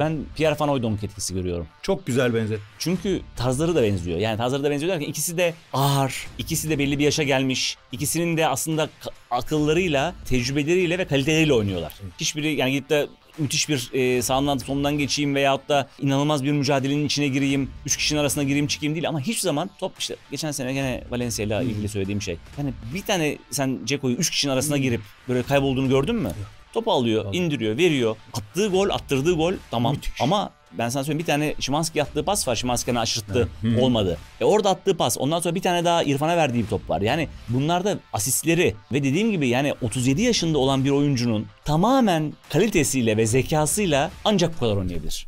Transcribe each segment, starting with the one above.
Ben Pierre Van Hooydonk'un etkisi görüyorum. Çok güzel benzer. Çünkü tarzları da benziyor. Yani tarzları da benziyor derken ikisi de ağır, ikisi de belli bir yaşa gelmiş. İkisinin de aslında akıllarıyla, tecrübeleriyle ve kaliteleriyle oynuyorlar. Hiçbiri yani gidip de müthiş bir e, sağından sonundan geçeyim veyahut da inanılmaz bir mücadelenin içine gireyim, üç kişinin arasına gireyim çıkayım değil ama hiç zaman top işte geçen sene gene Valencia ile ilgili söylediğim şey. Yani bir tane sen Ceko'yu üç kişinin arasına girip böyle kaybolduğunu gördün mü? Topu alıyor, Tabii. indiriyor, veriyor. Attığı gol, attırdığı gol tamam. Müthiş. Ama ben sana söyleyeyim bir tane Şimanski attığı pas var. Şimanski'ne hani aşırttı. Evet. Olmadı. E orada attığı pas. Ondan sonra bir tane daha İrfan'a verdiği bir top var. Yani bunlarda asistleri ve dediğim gibi yani 37 yaşında olan bir oyuncunun tamamen kalitesiyle ve zekasıyla ancak bu kadar oynayabilir.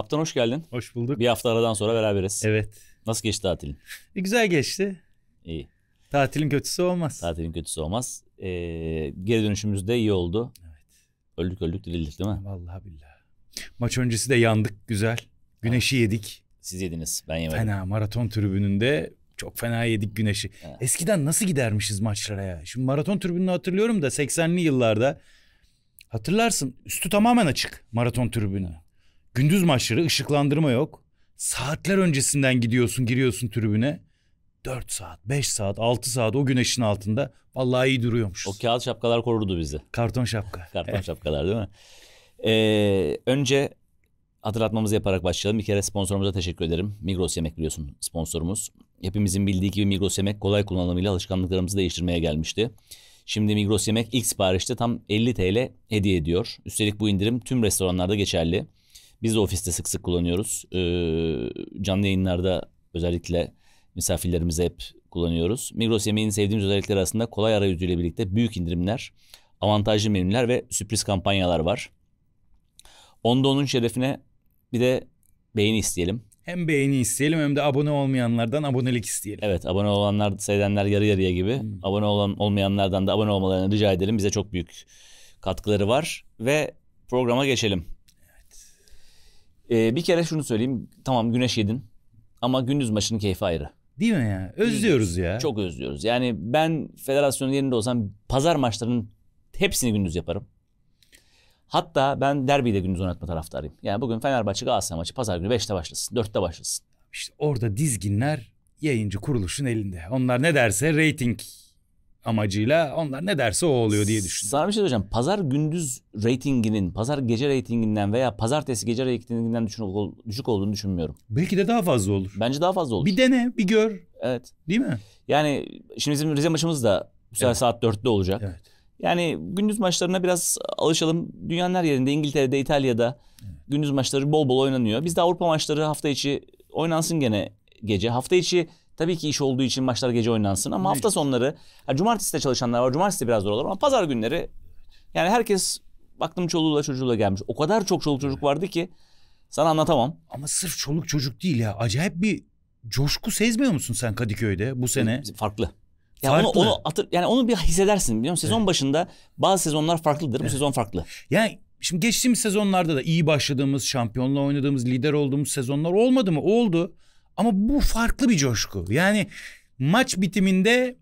Kaptan hoş geldin. Hoş bulduk. Bir hafta aradan sonra beraberiz. Evet. Nasıl geçti tatilin? E, güzel geçti. İyi. Tatilin kötüsü olmaz. Tatilin kötüsü olmaz. Ee, geri dönüşümüz de iyi oldu. Evet. Öldük öldük dirildik değil mi? Vallahi billahi. Maç öncesi de yandık güzel. Güneşi evet. yedik. Siz yediniz ben yemedim. Fena maraton tribününde çok fena yedik güneşi. Evet. Eskiden nasıl gidermişiz maçlara ya? Şimdi maraton tribününü hatırlıyorum da 80'li yıllarda. Hatırlarsın üstü tamamen açık maraton tribünü. Gündüz maçları ışıklandırma yok. Saatler öncesinden gidiyorsun giriyorsun tribüne. 4 saat, 5 saat, 6 saat o güneşin altında vallahi iyi duruyormuş. O kağıt şapkalar korurdu bizi. Karton şapka. Karton şapkalar değil mi? Ee, önce hatırlatmamızı yaparak başlayalım. Bir kere sponsorumuza teşekkür ederim. Migros Yemek biliyorsun sponsorumuz. Hepimizin bildiği gibi Migros Yemek kolay kullanımıyla alışkanlıklarımızı değiştirmeye gelmişti. Şimdi Migros Yemek ilk siparişte tam 50 TL hediye ediyor. Üstelik bu indirim tüm restoranlarda geçerli. Biz de ofiste sık sık kullanıyoruz. Ee, canlı yayınlarda özellikle misafirlerimize hep kullanıyoruz. Migros yemeğinin sevdiğimiz özellikleri arasında kolay arayüzüyle birlikte büyük indirimler, avantajlı menüler ve sürpriz kampanyalar var. Onda onun şerefine bir de beğeni isteyelim. Hem beğeni isteyelim hem de abone olmayanlardan abonelik isteyelim. Evet abone olanlar seyredenler yarı yarıya gibi. Hmm. Abone olan olmayanlardan da abone olmalarını rica edelim. Bize çok büyük katkıları var ve programa geçelim. Ee, bir kere şunu söyleyeyim. Tamam güneş yedin ama gündüz maçının keyfi ayrı. Değil mi ya? Özlüyoruz ya. Çok özlüyoruz. Yani ben federasyonun yerinde olsam pazar maçlarının hepsini gündüz yaparım. Hatta ben derbiyi de gündüz oynatma taraftarıyım. Yani bugün Fenerbahçe Galatasaray maçı pazar günü 5'te başlasın, 4'te başlasın. İşte orada dizginler yayıncı kuruluşun elinde. Onlar ne derse reyting amacıyla onlar ne derse o oluyor diye düşünüyorum. Sana bir şey söyleyeceğim. Pazar gündüz reytinginin, pazar gece reytinginden veya pazartesi gece reytinginden düşük olduğunu düşünmüyorum. Belki de daha fazla olur. Bence daha fazla olur. Bir dene, bir gör. Evet. Değil mi? Yani şimdi bizim Rize maçımız da bu sefer evet. saat 4'te olacak. Evet. Yani gündüz maçlarına biraz alışalım. Dünyanın her yerinde, İngiltere'de, İtalya'da evet. gündüz maçları bol bol oynanıyor. Biz de Avrupa maçları hafta içi oynansın gene gece. Hafta içi Tabii ki iş olduğu için maçlar gece oynansın ama hafta sonları yani cumartesi de çalışanlar var. Cumartesi de biraz zor olur ama pazar günleri yani herkes baktım çoluğuyla çocuğuyla gelmiş. O kadar çok çoluk çocuk vardı ki sana anlatamam. Ama sırf çoluk çocuk değil ya. Acayip bir coşku sezmiyor musun sen Kadıköy'de bu sene? Farklı. Ya farklı. onu, onu atır, yani onu bir hissedersin biliyor musun? Sezon evet. başında bazı sezonlar farklıdır. Evet. Bu sezon farklı. Yani şimdi geçtiğimiz sezonlarda da iyi başladığımız, şampiyonla oynadığımız, lider olduğumuz sezonlar olmadı mı? Oldu. Ama bu farklı bir coşku. Yani maç bitiminde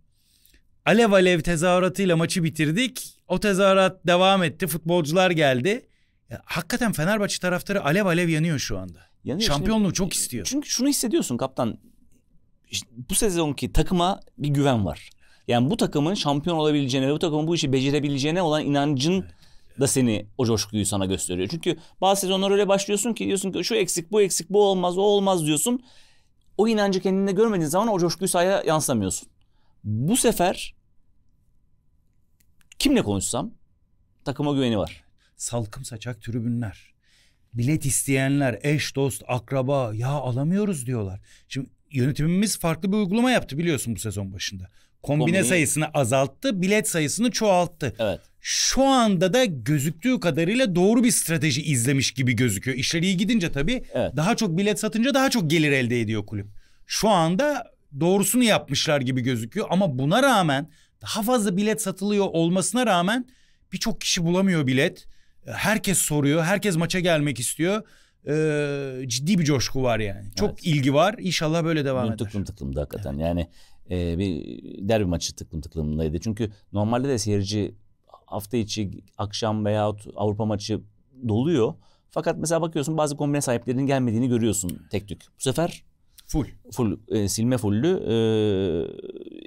alev alev tezahüratıyla maçı bitirdik. O tezahürat devam etti. Futbolcular geldi. Ya, hakikaten Fenerbahçe taraftarı alev alev yanıyor şu anda. Yanıyor Şampiyonluğu şimdi, çok istiyor. Çünkü şunu hissediyorsun kaptan. İşte bu sezonki takıma bir güven var. Yani bu takımın şampiyon olabileceğine ve bu takımın bu işi becerebileceğine olan inancın da seni o coşkuyu sana gösteriyor. Çünkü bazı sezonlar öyle başlıyorsun ki diyorsun ki şu eksik, bu eksik, bu olmaz, o olmaz diyorsun o inancı kendinde görmediğin zaman o coşkuyu sahaya yansıtamıyorsun. Bu sefer kimle konuşsam takıma güveni var. Salkım saçak tribünler. Bilet isteyenler, eş, dost, akraba ya alamıyoruz diyorlar. Şimdi yönetimimiz farklı bir uygulama yaptı biliyorsun bu sezon başında kombine sayısını azalttı, bilet sayısını çoğalttı. Evet. Şu anda da gözüktüğü kadarıyla doğru bir strateji izlemiş gibi gözüküyor. İşleri iyi gidince tabii evet. daha çok bilet satınca daha çok gelir elde ediyor kulüp. Şu anda doğrusunu yapmışlar gibi gözüküyor ama buna rağmen daha fazla bilet satılıyor olmasına rağmen birçok kişi bulamıyor bilet. Herkes soruyor, herkes maça gelmek istiyor ee, ciddi bir coşku var yani. Çok evet. ilgi var. İnşallah böyle devam mıntık eder. Mıntık da hakikaten. Evet. Yani e, bir derbi maçı tıklım tıklımındaydı. Çünkü normalde de seyirci hafta içi akşam veya Avrupa maçı doluyor. Fakat mesela bakıyorsun bazı kombine sahiplerinin gelmediğini görüyorsun tek tük. Bu sefer full full e, silme fullü e,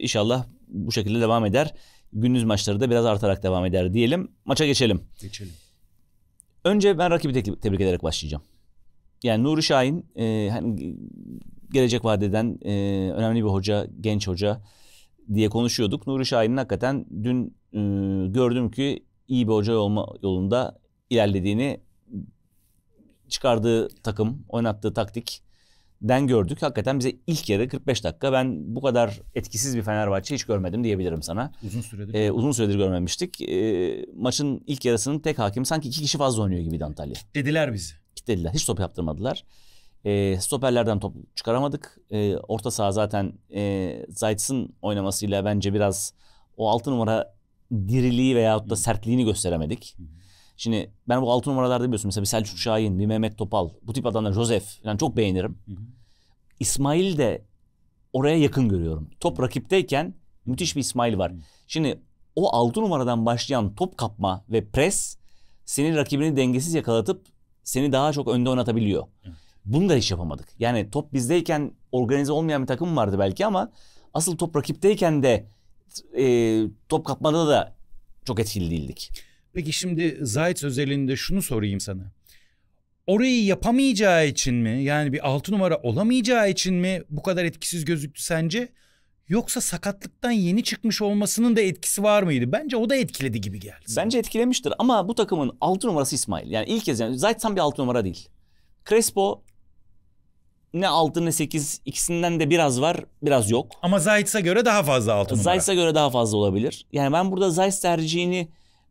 inşallah bu şekilde devam eder. Gündüz maçları da biraz artarak devam eder diyelim. Maça geçelim. Geçelim. Önce ben rakibi tebrik ederek başlayacağım yani Nuri Şahin e, hani gelecek vadeden e, önemli bir hoca, genç hoca diye konuşuyorduk. Nuri Şahin'in hakikaten dün e, gördüm ki iyi bir hoca olma yolunda ilerlediğini çıkardığı takım, oynattığı taktik den gördük. Hakikaten bize ilk yarı 45 dakika ben bu kadar etkisiz bir Fenerbahçe hiç görmedim diyebilirim sana. Uzun süredir. Ee, uzun süredir görmemiştik. Ee, maçın ilk yarısının tek hakim sanki iki kişi fazla oynuyor gibiydi Antalya. Dediler bizi kitlediler. Hiç top yaptırmadılar. E, stoperlerden top çıkaramadık. E, orta saha zaten e, Zayt'sın oynamasıyla bence biraz o 6 numara diriliği veyahut da sertliğini gösteremedik. Şimdi ben bu 6 numaralarda biliyorsun mesela bir Selçuk Şahin, bir Mehmet Topal, bu tip adamlar Josef yani çok beğenirim. İsmail de oraya yakın görüyorum. Top rakipteyken müthiş bir İsmail var. Şimdi o 6 numaradan başlayan top kapma ve pres senin rakibini dengesiz yakalatıp seni daha çok önde oynatabiliyor. Bunu da hiç yapamadık. Yani top bizdeyken organize olmayan bir takım vardı belki ama asıl top rakipteyken de e, top kapmada da çok etkili değildik. Peki şimdi Zayt özelinde şunu sorayım sana. Orayı yapamayacağı için mi? Yani bir altı numara olamayacağı için mi bu kadar etkisiz gözüktü sence? Yoksa sakatlıktan yeni çıkmış olmasının da etkisi var mıydı? Bence o da etkiledi gibi geldi. Bence etkilemiştir ama bu takımın 6 numarası İsmail. Yani ilk kez yani zaten bir 6 numara değil. Crespo ne 6 ne 8 ikisinden de biraz var biraz yok. Ama Zayt'sa göre daha fazla 6 numara. Zayt'sa göre daha fazla olabilir. Yani ben burada Zayt tercihini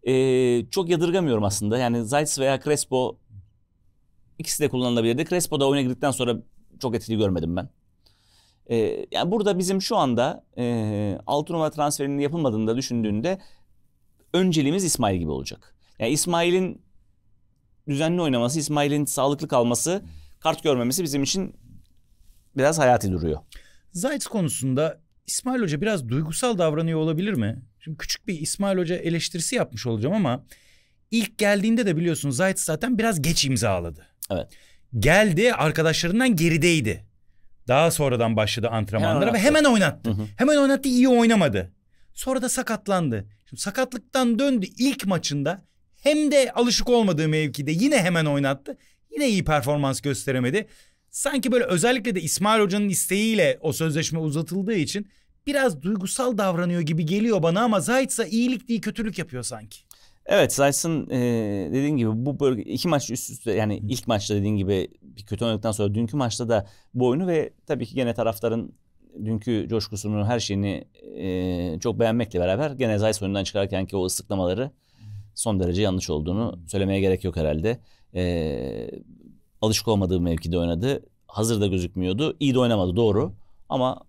e, çok yadırgamıyorum aslında. Yani Zayt veya Crespo ikisi de kullanılabilirdi. Crespo da oyuna girdikten sonra çok etkili görmedim ben. E, yani burada bizim şu anda e, 6 numara transferinin yapılmadığını da düşündüğünde önceliğimiz İsmail gibi olacak. Yani İsmail'in düzenli oynaması, İsmail'in sağlıklı kalması, kart görmemesi bizim için biraz hayati duruyor. Zayt konusunda İsmail Hoca biraz duygusal davranıyor olabilir mi? Şimdi küçük bir İsmail Hoca eleştirisi yapmış olacağım ama ilk geldiğinde de biliyorsunuz Zayt zaten biraz geç imzaladı. Evet. Geldi arkadaşlarından gerideydi. Daha sonradan başladı antrenmanlara hemen ve hemen oynattı. Hı hı. Hemen oynattı iyi oynamadı. Sonra da sakatlandı. Şimdi sakatlıktan döndü ilk maçında hem de alışık olmadığı mevkide yine hemen oynattı. Yine iyi performans gösteremedi. Sanki böyle özellikle de İsmail Hoca'nın isteğiyle o sözleşme uzatıldığı için biraz duygusal davranıyor gibi geliyor bana ama Zayt'sa iyilik değil kötülük yapıyor sanki. Evet Zayt'sın e, dediğin gibi bu bölge iki maç üst üste yani Hı. ilk maçta dediğin gibi bir kötü oynadıktan sonra dünkü maçta da bu oyunu ve tabii ki gene taraftarın dünkü coşkusunu her şeyini e, çok beğenmekle beraber gene Zayt oyundan çıkarken ki o ıslıklamaları son derece yanlış olduğunu söylemeye gerek yok herhalde. E, alışık olmadığı mevkide oynadı. Hazır da gözükmüyordu. İyi de oynamadı doğru ama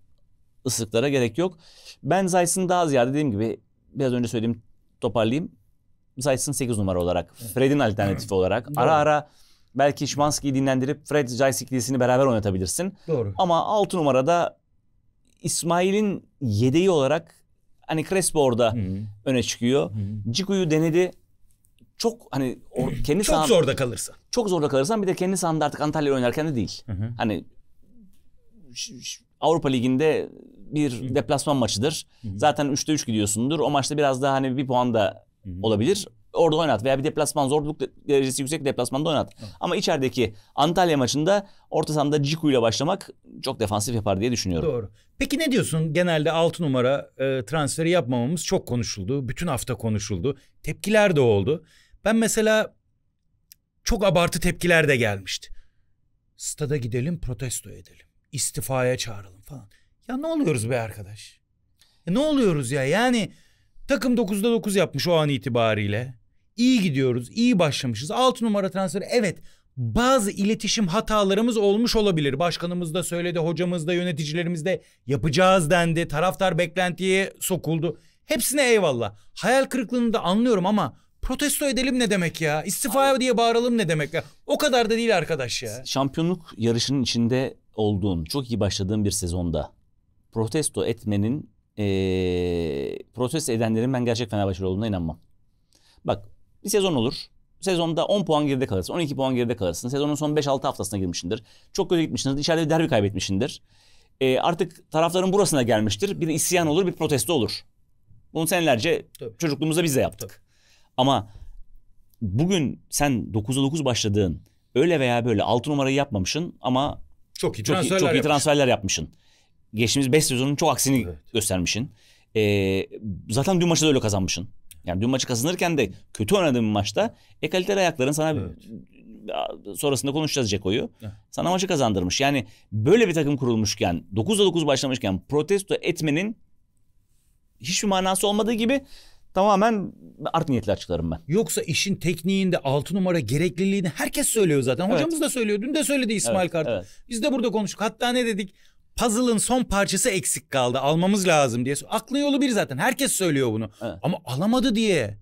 ıslıklara gerek yok. Ben Zayt'sın daha ziyade dediğim gibi biraz önce söylediğim toparlayayım Zayt'sın 8 numara olarak. Fred'in alternatifi olarak. Ara ara belki Şimanski'yi dinlendirip Fred Zayt iklisini beraber oynatabilirsin. Doğru. Ama 6 numarada İsmail'in yedeği olarak hani Crespo orada hmm. öne çıkıyor. Hmm. Ciku'yu denedi. Çok hani or, kendi Çok sahan, zorda kalırsa. Çok zorda kalırsan bir de kendi sahanda artık Antalya oynarken de değil. Hı hı. Hani Avrupa Ligi'nde bir hı. deplasman maçıdır. Hı hı. Zaten 3'te 3 gidiyorsundur. O maçta biraz daha hani bir puan da Hı-hı. olabilir. Orada oynat veya bir deplasman zorluk derecesi yüksek deplasmanda oynat. Hı. Ama içerideki Antalya maçında orta sahada Ciku ile başlamak çok defansif yapar diye düşünüyorum. Doğru. Peki ne diyorsun? Genelde 6 numara e, transferi yapmamamız çok konuşuldu. Bütün hafta konuşuldu. Tepkiler de oldu. Ben mesela çok abartı tepkiler de gelmişti. Stada gidelim, protesto edelim. istifaya çağıralım falan. Ya ne oluyoruz be arkadaş? Ya ne oluyoruz ya? Yani Takım 9'da 9 yapmış o an itibariyle. İyi gidiyoruz, iyi başlamışız. 6 numara transferi evet bazı iletişim hatalarımız olmuş olabilir. Başkanımız da söyledi, hocamız da, yöneticilerimiz de yapacağız dendi. Taraftar beklentiye sokuldu. Hepsine eyvallah. Hayal kırıklığını da anlıyorum ama protesto edelim ne demek ya? İstifa Abi, diye bağıralım ne demek ya? O kadar da değil arkadaş ya. Şampiyonluk yarışının içinde olduğun, çok iyi başladığın bir sezonda protesto etmenin e, proses edenlerin ben gerçek Fenerbahçeli olduğuna inanmam. Bak bir sezon olur. Sezonda 10 puan geride kalırsın. 12 puan geride kalırsın. Sezonun son 5-6 haftasına girmişsindir. Çok kötü gitmişsindir. İçeride bir derbi kaybetmişsindir. E, artık tarafların burasına gelmiştir. Bir isyan olur, bir protesto olur. Bunu senelerce Tabii. çocukluğumuzda biz de yaptık. Tabii. Ama bugün sen 9'a 9 başladığın öyle veya böyle 6 numarayı yapmamışsın ama çok iyi çok transferler, iyi, çok iyi transferler yapmışsın geçtiğimiz 5 sezonun çok aksini evet. göstermişsin. E, zaten dün maçı da öyle kazanmışsın. Yani dün maçı kazanırken de kötü oynadığın maçta e kaliteli ayakların sana evet. sonrasında konuşacağız Ceko'yu. Evet. Sana maçı kazandırmış. Yani böyle bir takım kurulmuşken 9'da 9 başlamışken protesto etmenin hiçbir manası olmadığı gibi tamamen art niyetli açıklarım ben. Yoksa işin tekniğinde altı numara gerekliliğini herkes söylüyor zaten. Evet. Hocamız da söylüyor. Dün de söyledi İsmail evet, Kartal. Evet. Biz de burada konuştuk. Hatta ne dedik? puzzle'ın son parçası eksik kaldı almamız lazım diye. Aklı yolu bir zaten herkes söylüyor bunu evet. ama alamadı diye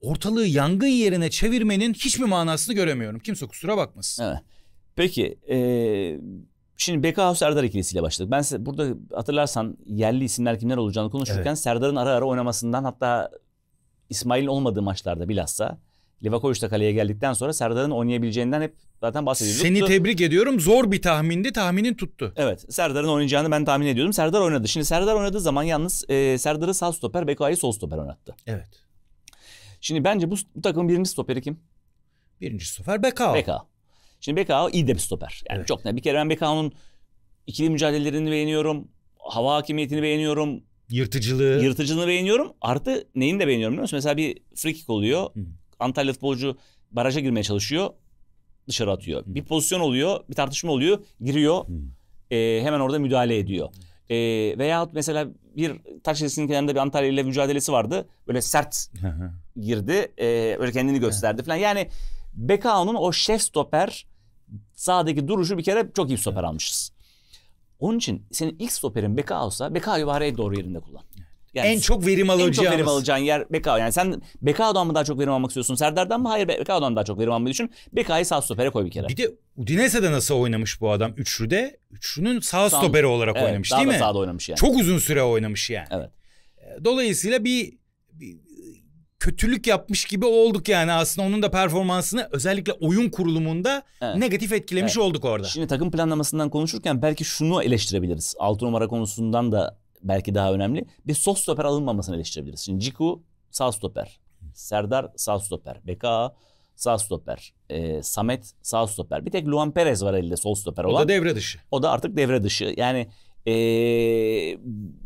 ortalığı yangın yerine çevirmenin hiçbir manasını göremiyorum. Kimse kusura bakmasın. Evet. Peki ee, şimdi Beka Serdar ikilisiyle başladık. Ben size burada hatırlarsan yerli isimler kimler olacağını konuşurken evet. Serdar'ın ara ara oynamasından hatta İsmail'in olmadığı maçlarda bilhassa Livakovic de kaleye geldikten sonra Serdar'ın oynayabileceğinden hep zaten bahsediyorduk. Seni tebrik ediyorum. Zor bir tahmindi. Tahminin tuttu. Evet. Serdar'ın oynayacağını ben tahmin ediyordum. Serdar oynadı. Şimdi Serdar oynadığı zaman yalnız e, Serdar'ı sağ stoper, Bekay'ı sol stoper oynattı. Evet. Şimdi bence bu, bu takımın birinci stoperi kim? Birinci stoper Bekao. Bekao. Şimdi Bekao iyi de bir stoper. Yani evet. çok ne. Bir kere ben Bekao'nun ikili mücadelelerini beğeniyorum. Hava hakimiyetini beğeniyorum. Yırtıcılığı. Yırtıcılığını beğeniyorum. Artı neyini de beğeniyorum biliyor musun? Mesela bir free kick oluyor. Hı. Antalya futbolcu baraja girmeye çalışıyor. Dışarı atıyor. Hmm. Bir pozisyon oluyor, bir tartışma oluyor, giriyor. Hmm. E, hemen orada müdahale ediyor. E, veyahut mesela bir taş kenarında bir Antalya ile mücadelesi vardı. Böyle sert girdi. E, böyle kendini gösterdi falan. Yani Bekao'nun o şef stoper sağdaki duruşu bir kere çok iyi stoper almışız. Onun için senin ilk stoperin Bekao olsa Bekao'yu bari doğru yerinde kullan. Yani en çok verim alacağımız. En çok verim alacağın yer Beka. Yani sen Bekao'dan mı daha çok verim almak istiyorsun? Serdar'dan mı? Hayır Bekao'dan daha çok verim almayı düşün. Beka'yı sağ stopere koy bir kere. Bir de Udinese'de nasıl oynamış bu adam? Üçlüde. Üçlünün sağ, sağ stoperi olarak evet, oynamış değil mi? Sağda oynamış yani. Çok uzun süre oynamış yani. Evet. Ee, dolayısıyla bir, bir kötülük yapmış gibi olduk yani aslında onun da performansını özellikle oyun kurulumunda evet. negatif etkilemiş evet. olduk orada. Şimdi takım planlamasından konuşurken belki şunu eleştirebiliriz. 6 numara konusundan da belki daha önemli. Bir sol stoper alınmamasını eleştirebiliriz. Şimdi Ciku sağ stoper. Serdar sağ stoper. Beka sağ stoper. E, Samet sağ stoper. Bir tek Luan Perez var elde sol stoper olan. O da devre dışı. O da artık devre dışı. Yani e,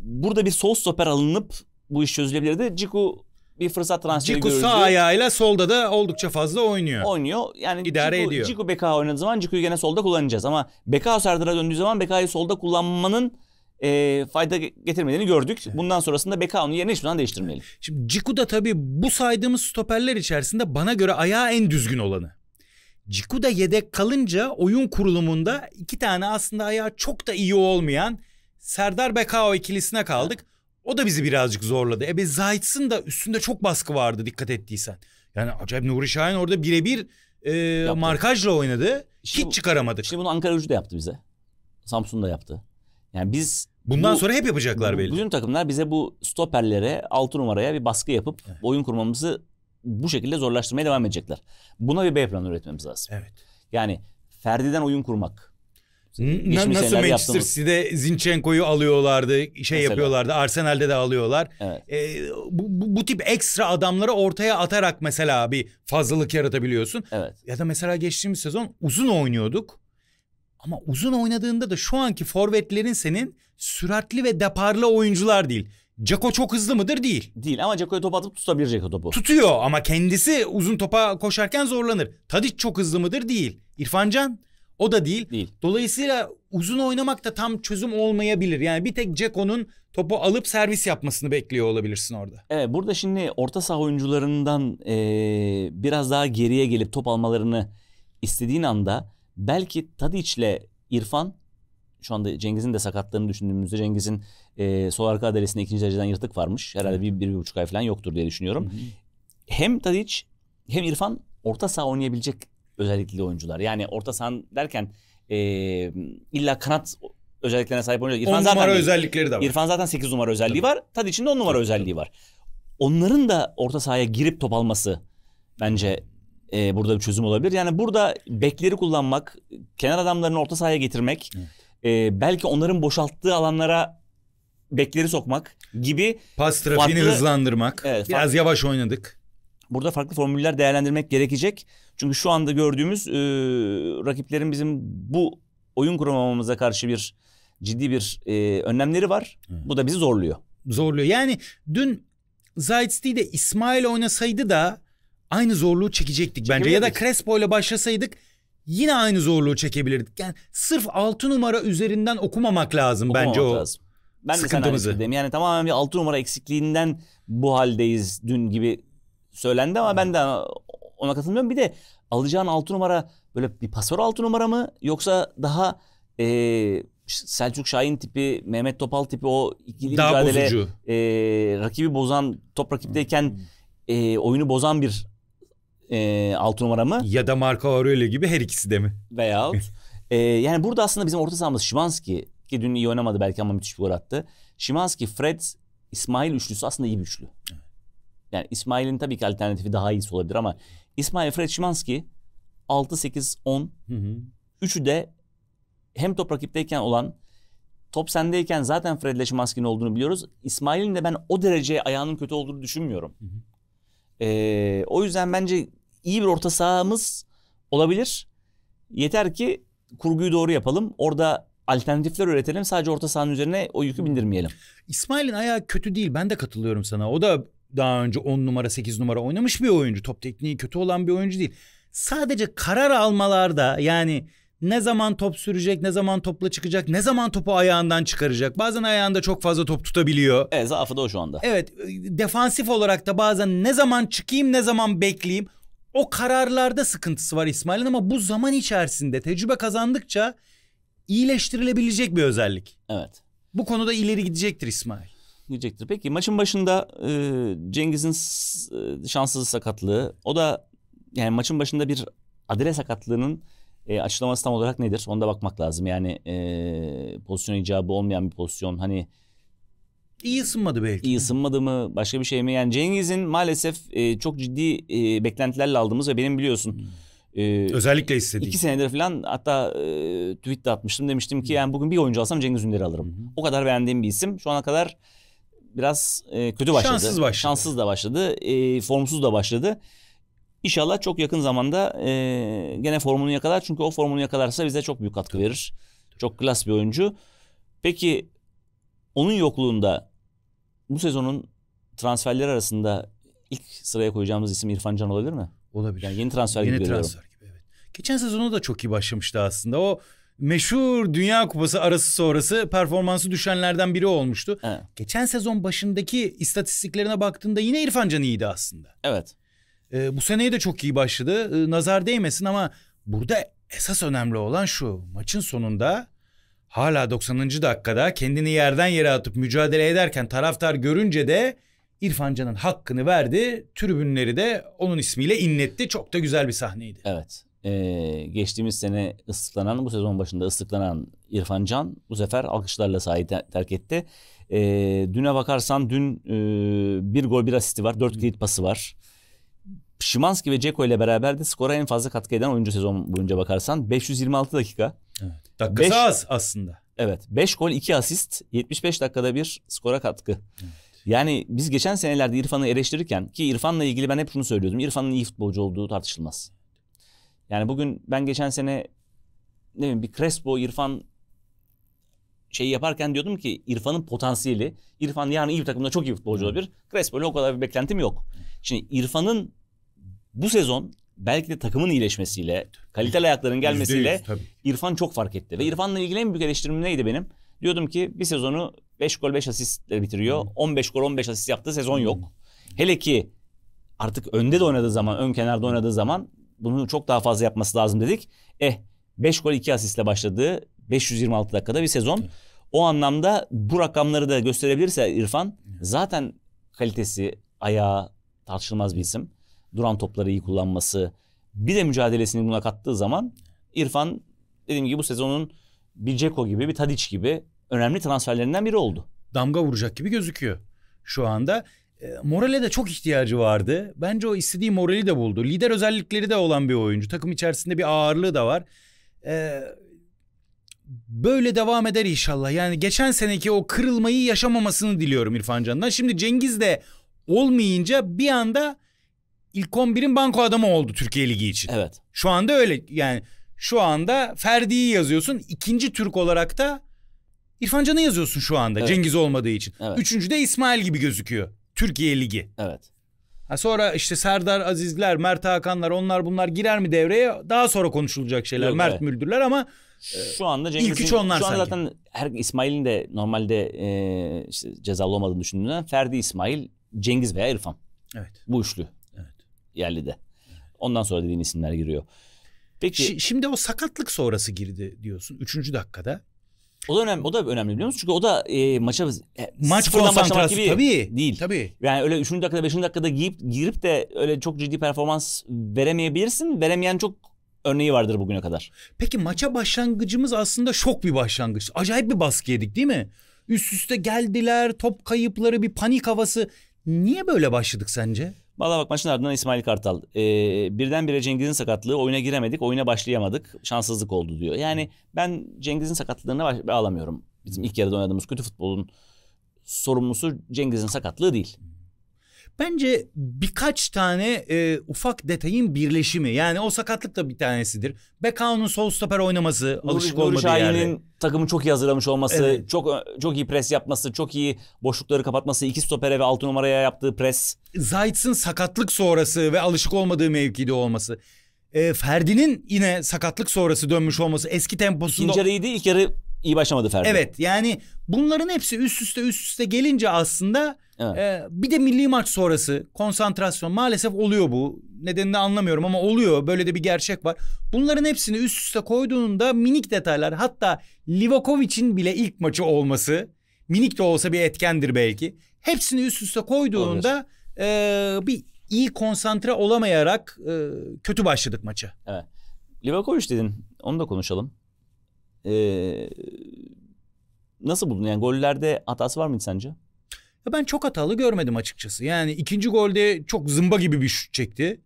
burada bir sol stoper alınıp bu iş çözülebilirdi. Ciku bir fırsat transferi Ciku görüldü. Ciku sağ ayağıyla solda da oldukça fazla oynuyor. Oynuyor. Yani İdare Ciku, ediyor. Ciku Beka oynadığı zaman Ciku'yu gene solda kullanacağız. Ama Beka Serdar'a döndüğü zaman Beka'yı solda kullanmanın e, fayda getirmediğini gördük. Bundan sonrasında Bekao'nun yerine hiçbir zaman değiştirmeyelim. Şimdi Ciku da tabii bu saydığımız stoperler içerisinde bana göre ayağı en düzgün olanı. Ciku da yedek kalınca oyun kurulumunda iki tane aslında ayağı çok da iyi olmayan Serdar Bekao ikilisine kaldık. O da bizi birazcık zorladı. Ebe Zayt'sın da üstünde çok baskı vardı dikkat ettiysen. Yani acayip Nuri Şahin orada birebir e, markajla oynadı. Şimdi, Hiç çıkaramadık. Şimdi bunu Ankara Ucu da yaptı bize. Samsun da yaptı. Yani biz Bundan bu, sonra hep yapacaklar belli. Bütün takımlar bize bu stoperlere 6 numaraya bir baskı yapıp evet. oyun kurmamızı bu şekilde zorlaştırmaya devam edecekler. Buna bir B planı üretmemiz lazım. Evet. Yani Ferdi'den oyun kurmak. N- nasıl Manchester yaptığımız... City'de Zinchenko'yu alıyorlardı, şey Mesela. yapıyorlardı. Arsenal'de de alıyorlar. Evet. Ee, bu, bu, bu tip ekstra adamları ortaya atarak mesela bir fazlalık yaratabiliyorsun. Evet. Ya da mesela geçtiğimiz sezon uzun oynuyorduk. Ama uzun oynadığında da şu anki forvetlerin senin süratli ve deparlı oyuncular değil. Ceko çok hızlı mıdır? Değil. Değil ama Ceko'ya top atıp tutabilir Ceko topu. Tutuyor ama kendisi uzun topa koşarken zorlanır. Tadic çok hızlı mıdır? Değil. İrfancan o da değil. değil. Dolayısıyla uzun oynamak da tam çözüm olmayabilir. Yani bir tek Ceko'nun topu alıp servis yapmasını bekliyor olabilirsin orada. Evet burada şimdi orta saha oyuncularından ee, biraz daha geriye gelip top almalarını istediğin anda belki Tadiç'le İrfan şu anda Cengiz'in de sakatlığını düşündüğümüzde Cengiz'in e, sol arka adresinde ikinci dereceden yırtık varmış. Herhalde bir, bir, bir buçuk ay falan yoktur diye düşünüyorum. Hı hı. Hem Tadiç hem İrfan orta saha oynayabilecek özellikli oyuncular. Yani orta saha derken e, illa kanat özelliklerine sahip oyuncular. İrfan 10 numara zaten, özellikleri de var. İrfan zaten 8 numara özelliği Tabii. var. Tadiç'in de 10 numara Tabii. özelliği var. Onların da orta sahaya girip top alması bence e, burada bir çözüm olabilir. Yani burada bekleri kullanmak, kenar adamlarını orta sahaya getirmek, evet. e, belki onların boşalttığı alanlara bekleri sokmak gibi pas trafiğini farklı, hızlandırmak. Evet, Biraz yavaş oynadık. Burada farklı formüller değerlendirmek gerekecek. Çünkü şu anda gördüğümüz e, rakiplerin bizim bu oyun kuramamamıza karşı bir ciddi bir e, önlemleri var. Hı. Bu da bizi zorluyor. Zorluyor. Yani dün Zayt's de İsmail oynasaydı da aynı zorluğu çekecektik bence. Ya da Crespo ile başlasaydık yine aynı zorluğu çekebilirdik. Yani sırf 6 numara üzerinden okumamak lazım Okumamak bence o. Lazım. Ben sıkıntımızı. De yani tamamen bir 6 numara eksikliğinden bu haldeyiz dün gibi söylendi ama hmm. ben de ona katılmıyorum. Bir de alacağın 6 numara böyle bir pasör 6 numara mı yoksa daha e, Selçuk Şahin tipi, Mehmet Topal tipi o ikili daha mücadele E, rakibi bozan, top rakipteyken hmm. e, oyunu bozan bir e, 6 numara mı? Ya da Marco Aurelio gibi her ikisi de mi? Veyahut. e, yani burada aslında bizim orta sahamız Şimanski ki dün iyi oynamadı belki ama müthiş bir gol attı. Şimanski, Fred, İsmail üçlüsü aslında iyi bir üçlü. Yani İsmail'in tabii ki alternatifi daha iyisi olabilir ama İsmail, Fred, Şimanski 6, 8, 10 üçü de hem top rakipteyken olan top sendeyken zaten Fred ile Şimanski'nin olduğunu biliyoruz. İsmail'in de ben o derece ayağının kötü olduğunu düşünmüyorum. Hı hı. Ee, o yüzden bence iyi bir orta sahamız olabilir. Yeter ki kurguyu doğru yapalım. Orada alternatifler üretelim. Sadece orta sahanın üzerine o yükü bindirmeyelim. İsmail'in ayağı kötü değil. Ben de katılıyorum sana. O da daha önce 10 numara 8 numara oynamış bir oyuncu. Top tekniği kötü olan bir oyuncu değil. Sadece karar almalarda yani ne zaman top sürecek, ne zaman topla çıkacak, ne zaman topu ayağından çıkaracak. Bazen ayağında çok fazla top tutabiliyor. Evet zaafı da o şu anda. Evet e, defansif olarak da bazen ne zaman çıkayım ne zaman bekleyeyim. O kararlarda sıkıntısı var İsmail'in ama bu zaman içerisinde tecrübe kazandıkça iyileştirilebilecek bir özellik. Evet. Bu konuda ileri gidecektir İsmail. Gidecektir. Peki maçın başında e, Cengiz'in e, şanssız sakatlığı. O da yani maçın başında bir adile sakatlığının e, açıklaması tam olarak nedir? Onda bakmak lazım. Yani e, pozisyon icabı olmayan bir pozisyon. Hani İyi ısınmadı belki. İyi ısınmadı mı? Başka bir şey mi? Yani Cengiz'in maalesef e, çok ciddi e, beklentilerle aldığımız ve benim biliyorsun... E, Özellikle istediği. İki senedir falan hatta e, tweet de atmıştım. Demiştim ki hmm. yani bugün bir oyuncu alsam Cengiz Ünder'i alırım. Hmm. O kadar beğendiğim bir isim. Şu ana kadar biraz e, kötü başladı. Şanssız başladı. Şanssız da başladı. E, formsuz da başladı. İnşallah çok yakın zamanda e, gene formunu yakalar. Çünkü o formunu yakalarsa bize çok büyük katkı verir. Çok klas bir oyuncu. Peki onun yokluğunda bu sezonun transferleri arasında ilk sıraya koyacağımız isim İrfan Can olabilir mi? Olabilir. Yani yeni transfer yeni gibi görüyorum. transfer gibi evet. Geçen sezonu da çok iyi başlamıştı aslında. O meşhur Dünya Kupası arası sonrası performansı düşenlerden biri olmuştu. Evet. Geçen sezon başındaki istatistiklerine baktığında yine İrfan Can iyiydi aslında. Evet. Ee, bu seneye de çok iyi başladı. Ee, nazar değmesin ama burada esas önemli olan şu. Maçın sonunda Hala 90. dakikada kendini yerden yere atıp mücadele ederken taraftar görünce de İrfan Can'ın hakkını verdi. Tribünleri de onun ismiyle inletti. Çok da güzel bir sahneydi. Evet. Ee, geçtiğimiz sene ıslıklanan, bu sezon başında ıslıklanan İrfan Can bu sefer alkışlarla sahayı terk etti. Ee, düne bakarsan dün e, bir gol bir asisti var. Dört kilit pası var. Şimanski ve Ceko ile beraber de skora en fazla katkı eden oyuncu sezon boyunca bakarsan 526 dakika. Evet. Dakikası beş, az aslında. Evet. 5 gol 2 asist 75 dakikada bir skora katkı. Evet. Yani biz geçen senelerde İrfan'ı eleştirirken ki İrfan'la ilgili ben hep şunu söylüyordum. İrfan'ın iyi futbolcu olduğu tartışılmaz. Yani bugün ben geçen sene ne bileyim bir Crespo, İrfan şeyi yaparken diyordum ki İrfan'ın potansiyeli. İrfan yarın iyi bir takımda çok iyi futbolcu olabilir. Crespo ile o kadar bir beklentim yok. Şimdi İrfan'ın bu sezon belki de takımın iyileşmesiyle, kaliteli ayakların gelmesiyle %100, İrfan çok fark etti. Ve İrfan'la ilgili en büyük eleştirim neydi benim? Diyordum ki bir sezonu 5 gol 5 asistle bitiriyor. Hmm. 15 gol 15 asist yaptığı sezon yok. Hele ki artık önde de oynadığı zaman, ön kenarda oynadığı zaman bunu çok daha fazla yapması lazım dedik. Eh 5 gol 2 asistle başladığı 526 dakikada bir sezon. O anlamda bu rakamları da gösterebilirse İrfan zaten kalitesi, ayağı tartışılmaz bir isim duran topları iyi kullanması, bir de mücadelesini buna kattığı zaman İrfan dediğim gibi bu sezonun bir Ceko gibi bir Tadic gibi önemli transferlerinden biri oldu. Damga vuracak gibi gözüküyor şu anda. E, morale de çok ihtiyacı vardı. Bence o istediği morali de buldu. Lider özellikleri de olan bir oyuncu. Takım içerisinde bir ağırlığı da var. E, böyle devam eder inşallah. Yani geçen seneki o kırılmayı yaşamamasını diliyorum İrfan Can'dan. Şimdi Cengiz de olmayınca bir anda ilk 11'in banko adamı oldu Türkiye Ligi için. Evet. Şu anda öyle yani şu anda Ferdi'yi yazıyorsun. ikinci Türk olarak da İrfan Can'ı yazıyorsun şu anda evet. Cengiz olmadığı için. Evet. Üçüncü de İsmail gibi gözüküyor. Türkiye Ligi. Evet. Ha sonra işte Serdar Azizler, Mert Hakanlar onlar bunlar girer mi devreye? Daha sonra konuşulacak şeyler. Yok, Mert evet. Müldürler ama e, şu anda Cengiz'in, ilk üç onlar şu anda zaten her İsmail'in de normalde e, işte cezalı olmadığını düşündüğünden Ferdi İsmail, Cengiz veya İrfan. Evet. Bu üçlü yerli de. Ondan sonra dediğin isimler giriyor. Peki şimdi o sakatlık sonrası girdi diyorsun 3. dakikada. O da önemli, o da önemli biliyor musun? Çünkü o da e, maça e, maç konsantrasyonu gibi tabii, değil. Tabii. Yani öyle 3. dakikada 5. dakikada giyip girip de öyle çok ciddi performans veremeyebilirsin. Veremeyen çok örneği vardır bugüne kadar. Peki maça başlangıcımız aslında şok bir başlangıç. Acayip bir baskı yedik değil mi? Üst üste geldiler, top kayıpları, bir panik havası. Niye böyle başladık sence? Balamak maçın ardından İsmail Kartal. E, birdenbire Cengiz'in sakatlığı oyuna giremedik, oyuna başlayamadık. Şanssızlık oldu diyor. Yani ben Cengiz'in sakatlığına bağlamıyorum. Bizim ilk yarıda oynadığımız kötü futbolun sorumlusu Cengiz'in sakatlığı değil. Bence birkaç tane e, ufak detayın birleşimi. Yani o sakatlık da bir tanesidir. Bekao'nun sol stoper oynaması Nuri, alışık Nuri olmadığı Şahin'in yerde. takımı çok iyi hazırlamış olması, evet. çok çok iyi pres yapması, çok iyi boşlukları kapatması, iki stopere ve altı numaraya yaptığı pres. Zayt'sın sakatlık sonrası ve alışık olmadığı mevkide olması. E, Ferdi'nin yine sakatlık sonrası dönmüş olması, eski temposunda... İkinci yarı iyiydi, ilk yarı iyi başlamadı Ferdi. Evet yani bunların hepsi üst üste üst üste gelince aslında Evet. Ee, bir de milli maç sonrası konsantrasyon maalesef oluyor bu. Nedenini anlamıyorum ama oluyor. Böyle de bir gerçek var. Bunların hepsini üst üste koyduğunda minik detaylar hatta Livakovic'in bile ilk maçı olması minik de olsa bir etkendir belki. Hepsini üst üste koyduğunda e, bir iyi konsantre olamayarak e, kötü başladık maça. Evet. Livakovic dedin. Onu da konuşalım. Ee, nasıl buldun? Yani gollerde hatası var mıydı sence? Ya ben çok hatalı görmedim açıkçası. Yani ikinci golde çok zımba gibi bir şut çekti.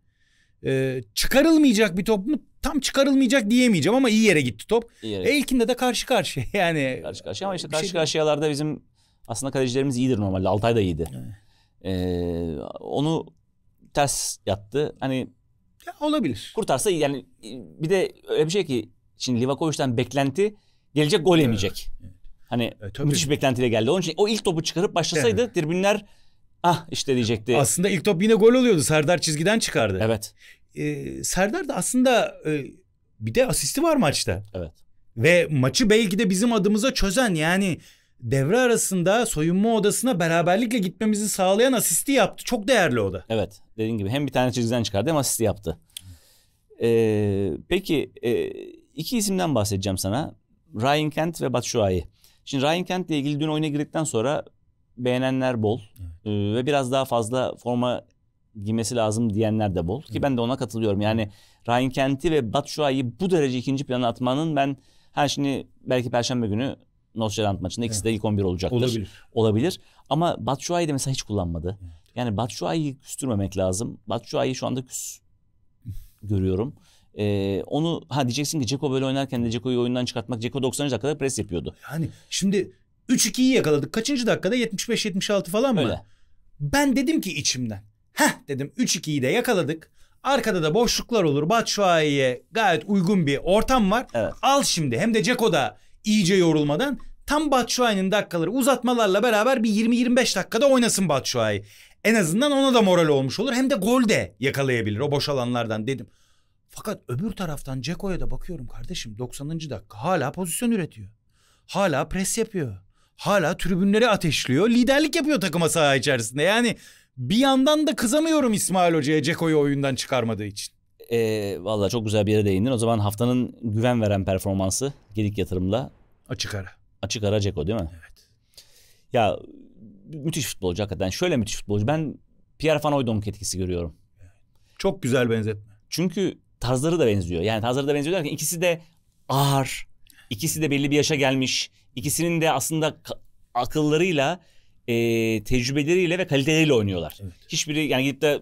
Ee, çıkarılmayacak bir top mu? Tam çıkarılmayacak diyemeyeceğim ama iyi yere gitti top. İyi yere. E, de karşı karşıya yani. Karşı karşıya ama işte karşı şey karşıyalarda bizim aslında kalecilerimiz iyidir normalde. Altay da iyiydi. Ee, onu ters yattı. Hani ya olabilir. Kurtarsa yani bir de öyle bir şey ki şimdi Livakovic'den beklenti gelecek gol yemeyecek. Evet. Hani e, müthiş beklentiyle geldi. Onun için o ilk topu çıkarıp başlasaydı evet. tribünler ah işte diyecekti. Aslında ilk top yine gol oluyordu. Serdar çizgiden çıkardı. Evet. Ee, Serdar da aslında e, bir de asisti var maçta. Evet. Ve maçı belki de bizim adımıza çözen yani devre arasında soyunma odasına beraberlikle gitmemizi sağlayan asisti yaptı. Çok değerli o da. Evet dediğim gibi hem bir tane çizgiden çıkardı hem asisti yaptı. Ee, peki e, iki isimden bahsedeceğim sana. Ryan Kent ve Batshuayi. Şimdi Ryan Kent ile ilgili dün oyuna girdikten sonra beğenenler bol evet. ee, ve biraz daha fazla forma giymesi lazım diyenler de bol. Ki evet. ben de ona katılıyorum. Yani Ryan Kent'i ve Batshuayi'yi bu derece ikinci plana atmanın ben her şimdi belki perşembe günü Notcheland maçında ikisi evet. de ilk 11 olacaktır. Olabilir. Olabilir. Ama Batshuayi de mesela hiç kullanmadı. Evet. Yani Batshuayi'yi küstürmemek lazım. Batshuayi şu anda küs görüyorum. E, onu ha diyeceksin ki Ceko böyle oynarken de Ceko'yu oyundan çıkartmak. Ceko 90. dakikada pres yapıyordu. Yani şimdi 3-2'yi yakaladık. Kaçıncı dakikada? 75-76 falan mı? Öyle. Ben dedim ki içimden. Heh dedim 3-2'yi de yakaladık. Arkada da boşluklar olur. Batshuayi'ye gayet uygun bir ortam var. Evet. Al şimdi. Hem de Ceko da iyice yorulmadan tam Batshuayi'nin dakikaları uzatmalarla beraber bir 20-25 dakikada oynasın Batshuayi. En azından ona da moral olmuş olur. Hem de gol de yakalayabilir o boş alanlardan dedim. Fakat öbür taraftan Ceko'ya da bakıyorum kardeşim 90. dakika hala pozisyon üretiyor. Hala pres yapıyor. Hala tribünleri ateşliyor. Liderlik yapıyor takıma saha içerisinde. Yani bir yandan da kızamıyorum İsmail Hoca'ya Ceko'yu oyundan çıkarmadığı için. E, Valla çok güzel bir yere değindin. O zaman haftanın güven veren performansı Gedik Yatırım'la. Açık ara. Açık ara Ceko değil mi? Evet. Ya müthiş futbolcu hakikaten. Şöyle müthiş futbolcu. Ben Pierre Van Hooydonk etkisi görüyorum. Çok güzel benzetme. Çünkü tarzları da benziyor. Yani tarzları da benziyor derken ikisi de ağır. İkisi de belli bir yaşa gelmiş. İkisinin de aslında akıllarıyla, e, tecrübeleriyle ve kaliteleriyle oynuyorlar. Evet. Hiçbiri yani gidip de e,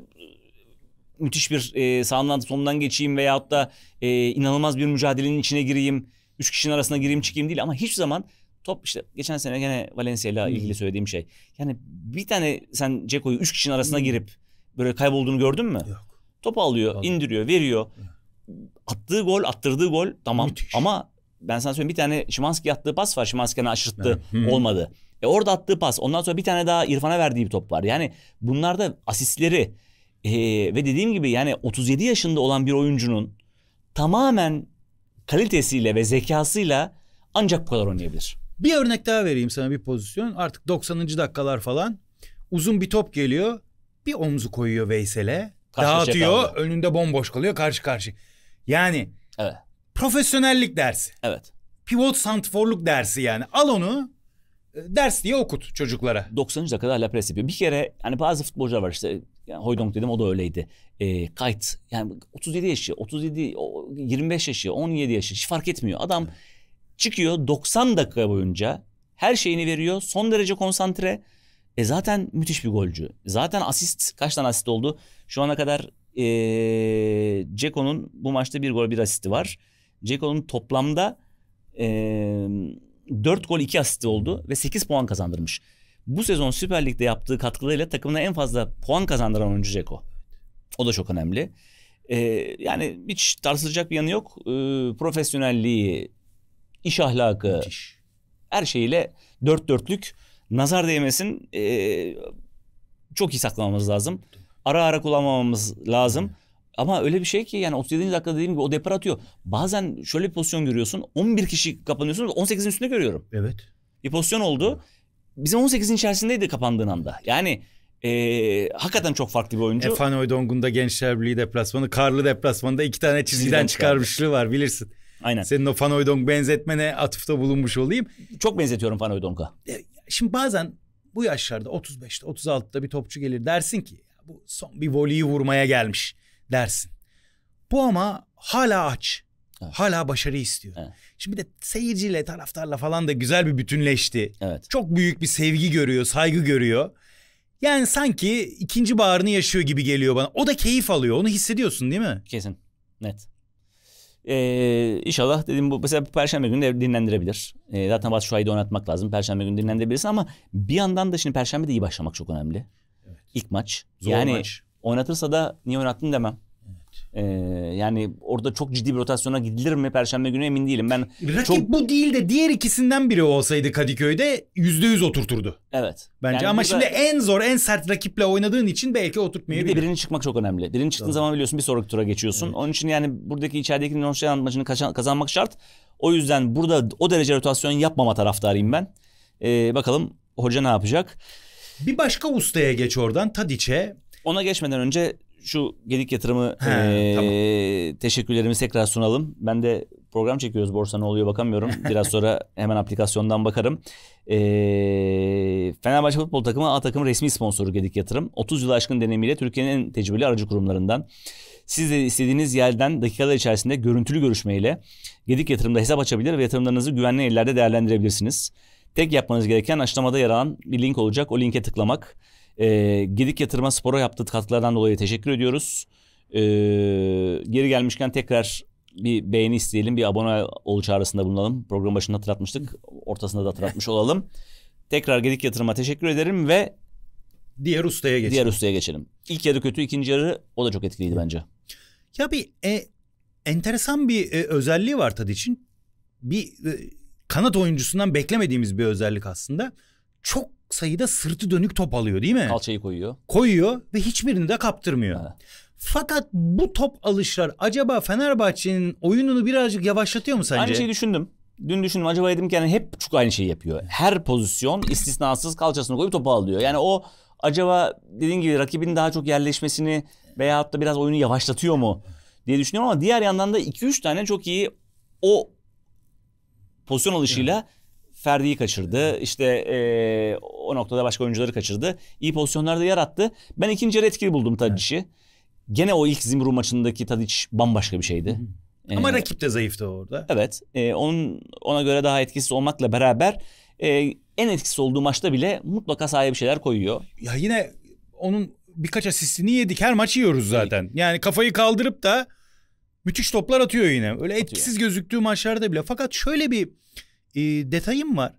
müthiş bir e, sağından sonundan geçeyim veyahut da e, inanılmaz bir mücadelenin içine gireyim. Üç kişinin arasına gireyim çıkayım değil ama hiçbir zaman top işte geçen sene gene Valencia ile ilgili söylediğim şey. Yani bir tane sen Ceko'yu üç kişinin arasına girip böyle kaybolduğunu gördün mü? Yok. Topu alıyor, Tabii. indiriyor, veriyor. Attığı gol, attırdığı gol tamam. Müthiş. Ama ben sana söyleyeyim bir tane Şimanski attığı pas var. Şimanski'ne aşırttı. Evet. Olmadı. E orada attığı pas. Ondan sonra bir tane daha İrfan'a verdiği bir top var. Yani bunlarda asistleri e, ve dediğim gibi yani 37 yaşında olan bir oyuncunun tamamen kalitesiyle ve zekasıyla ancak bu kadar oynayabilir. Bir örnek daha vereyim sana bir pozisyon. Artık 90. dakikalar falan. Uzun bir top geliyor. Bir omzu koyuyor Veysel'e. Şey dağıtıyor. Kaldı. Önünde bomboş kalıyor karşı karşı. Yani evet. profesyonellik dersi. Evet. Pivot santforluk dersi yani. Al onu e, ders diye okut çocuklara. 90. kadar la pres yapıyor. Bir kere hani bazı futbolcular var işte yani Hoydonk dedim o da öyleydi. E, kayıt yani 37 yaşı, 37 25 yaşı, 17 yaşı hiç fark etmiyor. Adam çıkıyor 90 dakika boyunca her şeyini veriyor. Son derece konsantre. E zaten müthiş bir golcü. Zaten asist kaç tane asist oldu? Şu ana kadar e, Ceko'nun bu maçta bir gol bir asisti var. Ceko'nun toplamda e, 4 gol 2 asisti oldu ve 8 puan kazandırmış. Bu sezon Süper Lig'de yaptığı katkılarıyla takımına en fazla puan kazandıran oyuncu Ceko. O da çok önemli. E, yani hiç tartışılacak bir yanı yok. E, profesyonelliği, iş ahlakı, müthiş. her şeyiyle dört dörtlük nazar değmesin e, çok iyi saklamamız lazım. Ara ara kullanmamamız lazım. Evet. Ama öyle bir şey ki yani 37. dakikada dediğim gibi o depar atıyor. Bazen şöyle bir pozisyon görüyorsun. 11 kişi kapanıyorsun 18'in üstünde görüyorum. Evet. Bir pozisyon oldu. Bizim 18'in içerisindeydi kapandığın anda. Yani e, hakikaten çok farklı bir oyuncu. Efan Oydongun'da Gençler Birliği deplasmanı, karlı deplasmanda iki tane çizgiden, çizgiden çıkarmışlığı var bilirsin. Aynen. Senin o Fanoydong benzetmene atıfta bulunmuş olayım. Çok benzetiyorum Fanoydong'a. E, Şimdi bazen bu yaşlarda 35'te 36'da bir topçu gelir dersin ki ya bu son bir voleyi vurmaya gelmiş dersin. Bu ama hala aç. Evet. Hala başarı istiyor. Evet. Şimdi de seyirciyle, taraftarla falan da güzel bir bütünleşti. Evet. Çok büyük bir sevgi görüyor, saygı görüyor. Yani sanki ikinci bağrını yaşıyor gibi geliyor bana. O da keyif alıyor. Onu hissediyorsun değil mi? Kesin. Net. Ee, inşallah dedim bu mesela perşembe günü de dinlendirebilir. Ee, zaten Batshuayi'de oynatmak lazım. Perşembe günü dinlendirebilirsin ama bir yandan da şimdi perşembe de iyi başlamak çok önemli. Evet. İlk maç. Zor yani maç. oynatırsa da niye oynattın demem. Ee, yani orada çok ciddi bir rotasyona gidilir mi Perşembe günü emin değilim. Ben Rakip çok... bu değil de diğer ikisinden biri olsaydı Kadıköy'de yüzde yüz oturturdu. Evet. Bence yani ama burada... şimdi en zor en sert rakiple oynadığın için belki oturtmayabilir. Bir de birinin çıkmak çok önemli. Birinin çıktığın Doğru. zaman biliyorsun bir sonraki tura geçiyorsun. Evet. Onun için yani buradaki içerideki Norşeyan maçını kazanmak şart. O yüzden burada o derece rotasyon yapmama taraftarıyım ben. Ee, bakalım hoca ne yapacak? Bir başka ustaya geç oradan Tadiç'e. Ona geçmeden önce şu gedik yatırımı He, e, tamam. teşekkürlerimi tekrar sunalım. Ben de program çekiyoruz borsa ne oluyor bakamıyorum. Biraz sonra hemen aplikasyondan bakarım. E, Fenerbahçe Futbol Takımı A takım resmi sponsoru Gedik Yatırım. 30 yıl aşkın deneyimiyle Türkiye'nin en tecrübeli aracı kurumlarından. Siz de istediğiniz yerden dakikalar içerisinde görüntülü görüşmeyle Gedik Yatırım'da hesap açabilir ve yatırımlarınızı güvenli ellerde değerlendirebilirsiniz. Tek yapmanız gereken açlamada yer alan bir link olacak. O linke tıklamak. E, Gedik Yatırma Spor'a yaptığı katkılardan dolayı teşekkür ediyoruz. E, geri gelmişken tekrar bir beğeni isteyelim, bir abone ol çağrısında bulunalım. Program başında hatırlatmıştık, ortasında da hatırlatmış olalım. Tekrar Gedik Yatırım'a teşekkür ederim ve diğer ustaya geçelim. Diğer ustaya geçelim. İlk yarı kötü, ikinci yarı o da çok etkiliydi bence. Ya bir e, enteresan bir e, özelliği var tadı için. Bir e, kanat oyuncusundan beklemediğimiz bir özellik aslında. Çok sayıda sırtı dönük top alıyor değil mi? Kalçayı koyuyor. Koyuyor ve hiçbirini de kaptırmıyor. Evet. Fakat bu top alışlar acaba Fenerbahçe'nin oyununu birazcık yavaşlatıyor mu sence? Aynı şeyi düşündüm. Dün düşündüm acaba dedim ki yani hep çok aynı şeyi yapıyor. Her pozisyon istisnasız kalçasını koyup topu alıyor. Yani o acaba dediğin gibi rakibin daha çok yerleşmesini veyahut da biraz oyunu yavaşlatıyor mu diye düşünüyorum ama diğer yandan da 2-3 tane çok iyi o pozisyon alışıyla evet Ferdi'yi kaçırdı. İşte e, o noktada başka oyuncuları kaçırdı. İyi pozisyonlarda yarattı. Ben ikinci yarı etkili buldum Tadic'i. Gene o ilk Zimbru maçındaki Tadic bambaşka bir şeydi. Hı. Ee, Ama rakip de zayıftı orada. Evet. E, onun ona göre daha etkisiz olmakla beraber e, en etkisiz olduğu maçta bile mutlaka sahaya bir şeyler koyuyor. Ya yine onun birkaç asistini yedik. Her maç yiyoruz zaten. Yani kafayı kaldırıp da müthiş toplar atıyor yine. Öyle etkisiz atıyor. gözüktüğü maçlarda bile. Fakat şöyle bir e, detayım var.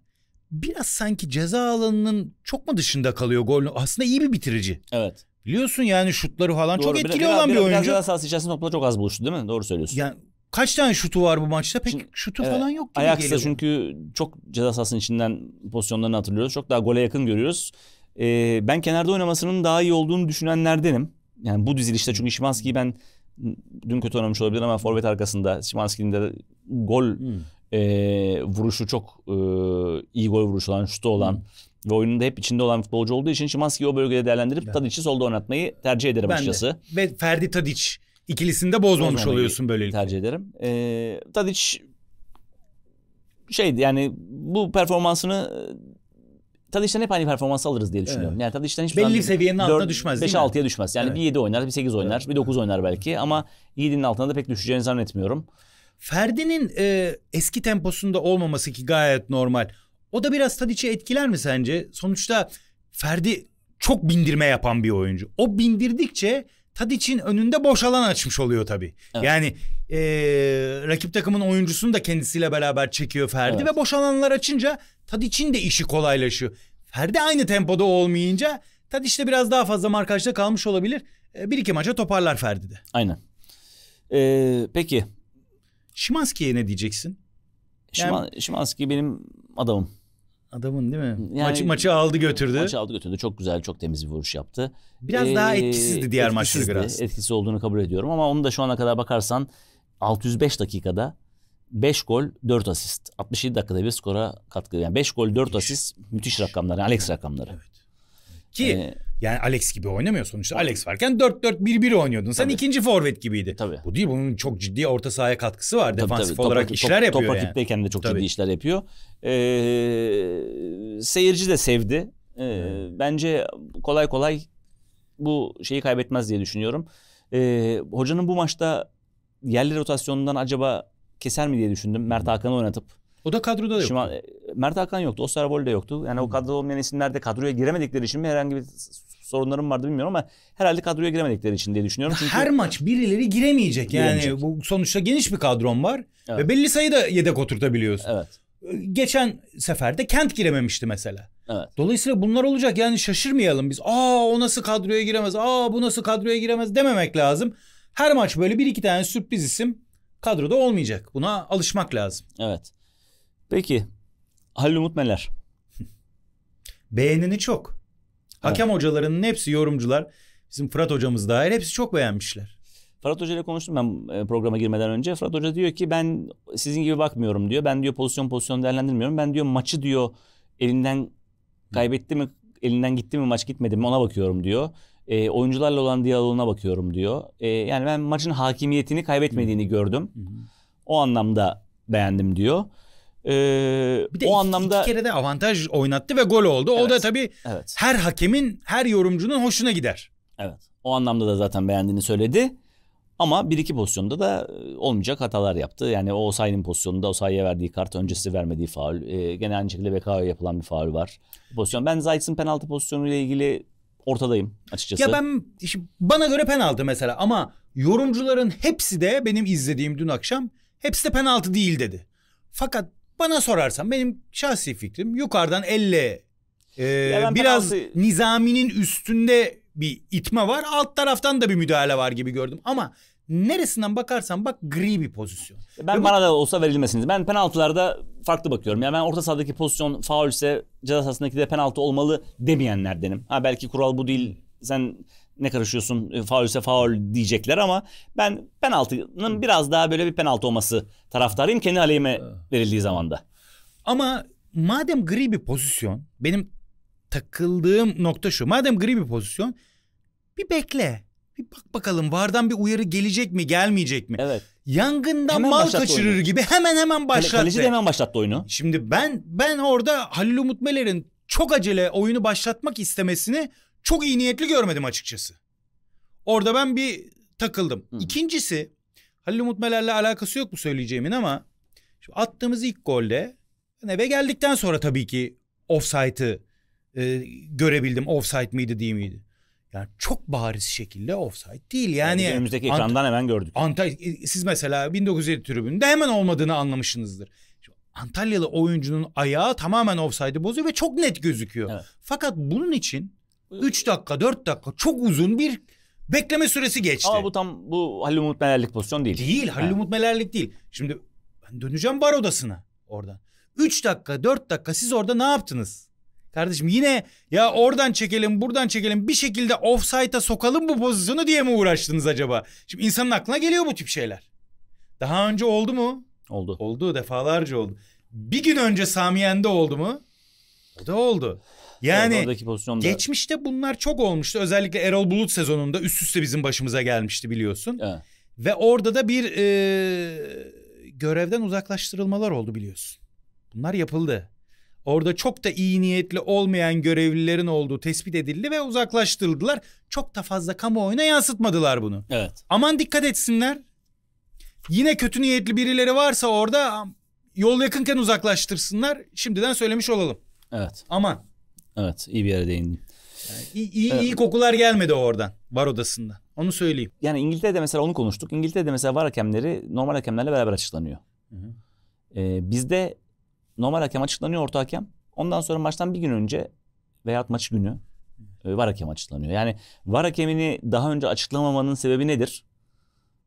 Biraz sanki ceza alanının çok mu dışında kalıyor gol? Aslında iyi bir bitirici. Evet. Biliyorsun yani şutları falan Doğru. çok etkili biraz, olan biraz, bir oyuncu. Biraz ceza sahası içerisinde topla çok az buluştu değil mi? Doğru söylüyorsun. Yani kaç tane şutu var bu maçta? Pek Şimdi, şutu evet, falan yok gibi Ayaksa geliyor. çünkü çok ceza sahasının içinden pozisyonlarını hatırlıyoruz. Çok daha gole yakın görüyoruz. Ee, ben kenarda oynamasının daha iyi olduğunu düşünenlerdenim. Yani bu dizilişte çünkü Şimanski'yi ben dün kötü oynamış olabilir ama forvet arkasında Şimanski'nin de gol hmm e, vuruşu çok e, iyi gol vuruşu olan, şutu olan Hı. Hmm. ve oyununda hep içinde olan futbolcu olduğu için Şimanski'yi o bölgede değerlendirip evet. Tadic'i solda oynatmayı tercih ederim ben açıkçası. Ve Ferdi Tadic ikilisini de bozmamış oluyorsun böylelikle. Tercih ederim. E, Tadic şeydi yani bu performansını Tadiş'ten hep aynı performans alırız diye düşünüyorum. Evet. Yani Tadiş'ten hiç belli seviyenin altına düşmez 5 6'ya düşmez. Yani evet. bir 7 oynar, bir 8 oynar, evet. bir 9 oynar belki ama 7'nin altına da pek düşeceğini zannetmiyorum. Ferdi'nin e, eski temposunda olmaması ki gayet normal. O da biraz Tadic'i etkiler mi sence? Sonuçta Ferdi çok bindirme yapan bir oyuncu. O bindirdikçe Tadic'in önünde boş alan açmış oluyor tabii. Evet. Yani e, rakip takımın oyuncusunu da kendisiyle beraber çekiyor Ferdi evet. ve boş alanlar açınca Tadic'in de işi kolaylaşıyor. Ferdi aynı tempoda olmayınca Tadic de biraz daha fazla markajda kalmış olabilir. E, bir iki maça toparlar Ferdi de. Aynen. Ee, peki Şimanski'ye ne diyeceksin? Yani... Şimanski benim adamım. Adamın değil mi? Yani, maçı, maçı aldı götürdü. Maçı aldı götürdü. Çok güzel, çok temiz bir vuruş yaptı. Biraz ee, daha etkisizdi diğer maçlara göre aslında. Etkisiz olduğunu kabul ediyorum ama onu da şu ana kadar bakarsan 605 dakikada 5 gol 4 asist. 67 dakikada bir skora katkı. Yani 5 gol 4 asist müthiş rakamlar. Yani Alex rakamları. Evet. Ki ee, yani Alex gibi oynamıyor sonuçta. Alex varken 4-4-1-1 oynuyordun. Sen tabii. ikinci forvet gibiydi. Tabii. Bu değil bunun çok ciddi orta sahaya katkısı var. Tabii, Defansif tabii. olarak top, işler top, yapıyor top yani. rakipteyken de çok tabii. ciddi işler yapıyor. Ee, seyirci de sevdi. Ee, hmm. Bence kolay kolay bu şeyi kaybetmez diye düşünüyorum. Ee, hocanın bu maçta yerli rotasyonundan acaba keser mi diye düşündüm. Mert Hakan'ı oynatıp o da kadroda da Şimdi, e, Mert Hakan yoktu. Osterbol de yoktu. Yani hmm. o kadroda olmayan isimler de kadroya giremedikleri için mi herhangi bir sorunlarım vardı bilmiyorum ama herhalde kadroya giremedikleri için diye düşünüyorum. Çünkü Her maç birileri giremeyecek. Yani bu sonuçta geniş bir kadron var evet. ve belli sayıda yedek oturtabiliyorsun. Evet. Ee, geçen seferde Kent girememişti mesela. Evet. Dolayısıyla bunlar olacak yani şaşırmayalım biz. Aa o nasıl kadroya giremez? Aa bu nasıl kadroya giremez dememek lazım. Her maç böyle bir iki tane sürpriz isim kadroda olmayacak. Buna alışmak lazım. Evet. Peki Halil Umut Meler. Beğenini çok. Hakem evet. hocalarının hepsi yorumcular. Bizim Fırat hocamız dahil hepsi çok beğenmişler. Fırat Hoca ile konuştum ben e, programa girmeden önce. Fırat Hoca diyor ki ben sizin gibi bakmıyorum diyor. Ben diyor pozisyon pozisyon değerlendirmiyorum. Ben diyor maçı diyor elinden kaybetti mi, elinden gitti mi maç gitmedi mi ona bakıyorum diyor. E, oyuncularla olan diyaloğuna bakıyorum diyor. E, yani ben maçın hakimiyetini kaybetmediğini gördüm. O anlamda beğendim diyor. Ee, bir de o iki, anlamda iki kere de avantaj oynattı ve gol oldu. Evet, o da tabii evet. her hakemin, her yorumcunun hoşuna gider. Evet. O anlamda da zaten beğendiğini söyledi. Ama bir iki pozisyonda da e, olmayacak hatalar yaptı. Yani o Osayi'nin pozisyonunda Osayi'ye verdiği kart öncesi vermediği faul. E, gene aynı şekilde Bekao'ya yapılan bir faul var. Pozisyon. Ben Zayt'sın penaltı pozisyonuyla ilgili ortadayım açıkçası. Ya ben işte bana göre penaltı mesela ama yorumcuların hepsi de benim izlediğim dün akşam hepsi de penaltı değil dedi. Fakat bana sorarsan benim şahsi fikrim yukarıdan elle e, biraz altı... nizaminin üstünde bir itme var. Alt taraftan da bir müdahale var gibi gördüm. Ama neresinden bakarsan bak gri bir pozisyon. Ben Ve bana bu... da olsa verilmesiniz. Ben penaltılarda farklı bakıyorum. Yani ben orta sahadaki pozisyon faul ise ceza sahasındaki de penaltı olmalı demeyenlerdenim. Ha belki kural bu değil. Hmm. Sen ne karışıyorsun e, faulse faul diyecekler ama ben penaltının biraz daha böyle bir penaltı olması taraftarıyım kendi aleyhime verildiği zamanda. Ama madem gri bir pozisyon benim takıldığım nokta şu. Madem gri bir pozisyon bir bekle. Bir bak bakalım vardan bir uyarı gelecek mi gelmeyecek mi? Evet. Yangından hemen mal kaçırır oyunu. gibi hemen hemen başlattı. Kaleci de hemen başlattı oyunu. Şimdi ben ben orada Halil Umut Meler'in çok acele oyunu başlatmak istemesini çok iyi niyetli görmedim açıkçası. Orada ben bir takıldım. Hı. İkincisi Halil Umut Meler'le alakası yok mu söyleyeceğimin ama şu attığımız ilk golde eve geldikten sonra tabii ki offside'ı e, görebildim. Offside miydi değil miydi? Yani çok bariz şekilde offside değil. Yani, yani önümüzdeki ekrandan hemen gördük. Antalya e, siz mesela 1907 tribününde hemen olmadığını anlamışsınızdır. Antalyalı oyuncunun ayağı tamamen offside'ı bozuyor ve çok net gözüküyor. Evet. Fakat bunun için 3 dakika 4 dakika çok uzun bir bekleme süresi geçti. Ama bu tam bu Halil Umut Melerlik pozisyon değil. Değil Halil yani. Umut Melerlik değil. Şimdi ben döneceğim bar odasına oradan. 3 dakika 4 dakika siz orada ne yaptınız? Kardeşim yine ya oradan çekelim buradan çekelim bir şekilde offside'a sokalım bu pozisyonu diye mi uğraştınız acaba? Şimdi insanın aklına geliyor bu tip şeyler. Daha önce oldu mu? Oldu. Oldu defalarca oldu. Bir gün önce Samiyen'de oldu mu? O da oldu. Yani oradaki pozisyonda... geçmişte bunlar çok olmuştu. Özellikle Erol Bulut sezonunda üst üste bizim başımıza gelmişti biliyorsun. Evet. Ve orada da bir e, görevden uzaklaştırılmalar oldu biliyorsun. Bunlar yapıldı. Orada çok da iyi niyetli olmayan görevlilerin olduğu tespit edildi ve uzaklaştırıldılar. Çok da fazla kamuoyuna yansıtmadılar bunu. Evet. Aman dikkat etsinler. Yine kötü niyetli birileri varsa orada yol yakınken uzaklaştırsınlar. Şimdiden söylemiş olalım. Evet. Aman. Evet iyi bir yere değindin. Yani iyi, iyi, evet. iyi kokular gelmedi oradan var odasında. Onu söyleyeyim. Yani İngiltere'de mesela onu konuştuk. İngiltere'de mesela var hakemleri normal hakemlerle beraber açıklanıyor. Ee, bizde normal hakem açıklanıyor orta hakem. Ondan sonra maçtan bir gün önce veya maç günü e, var hakem açıklanıyor. Yani var hakemini daha önce açıklamamanın sebebi nedir?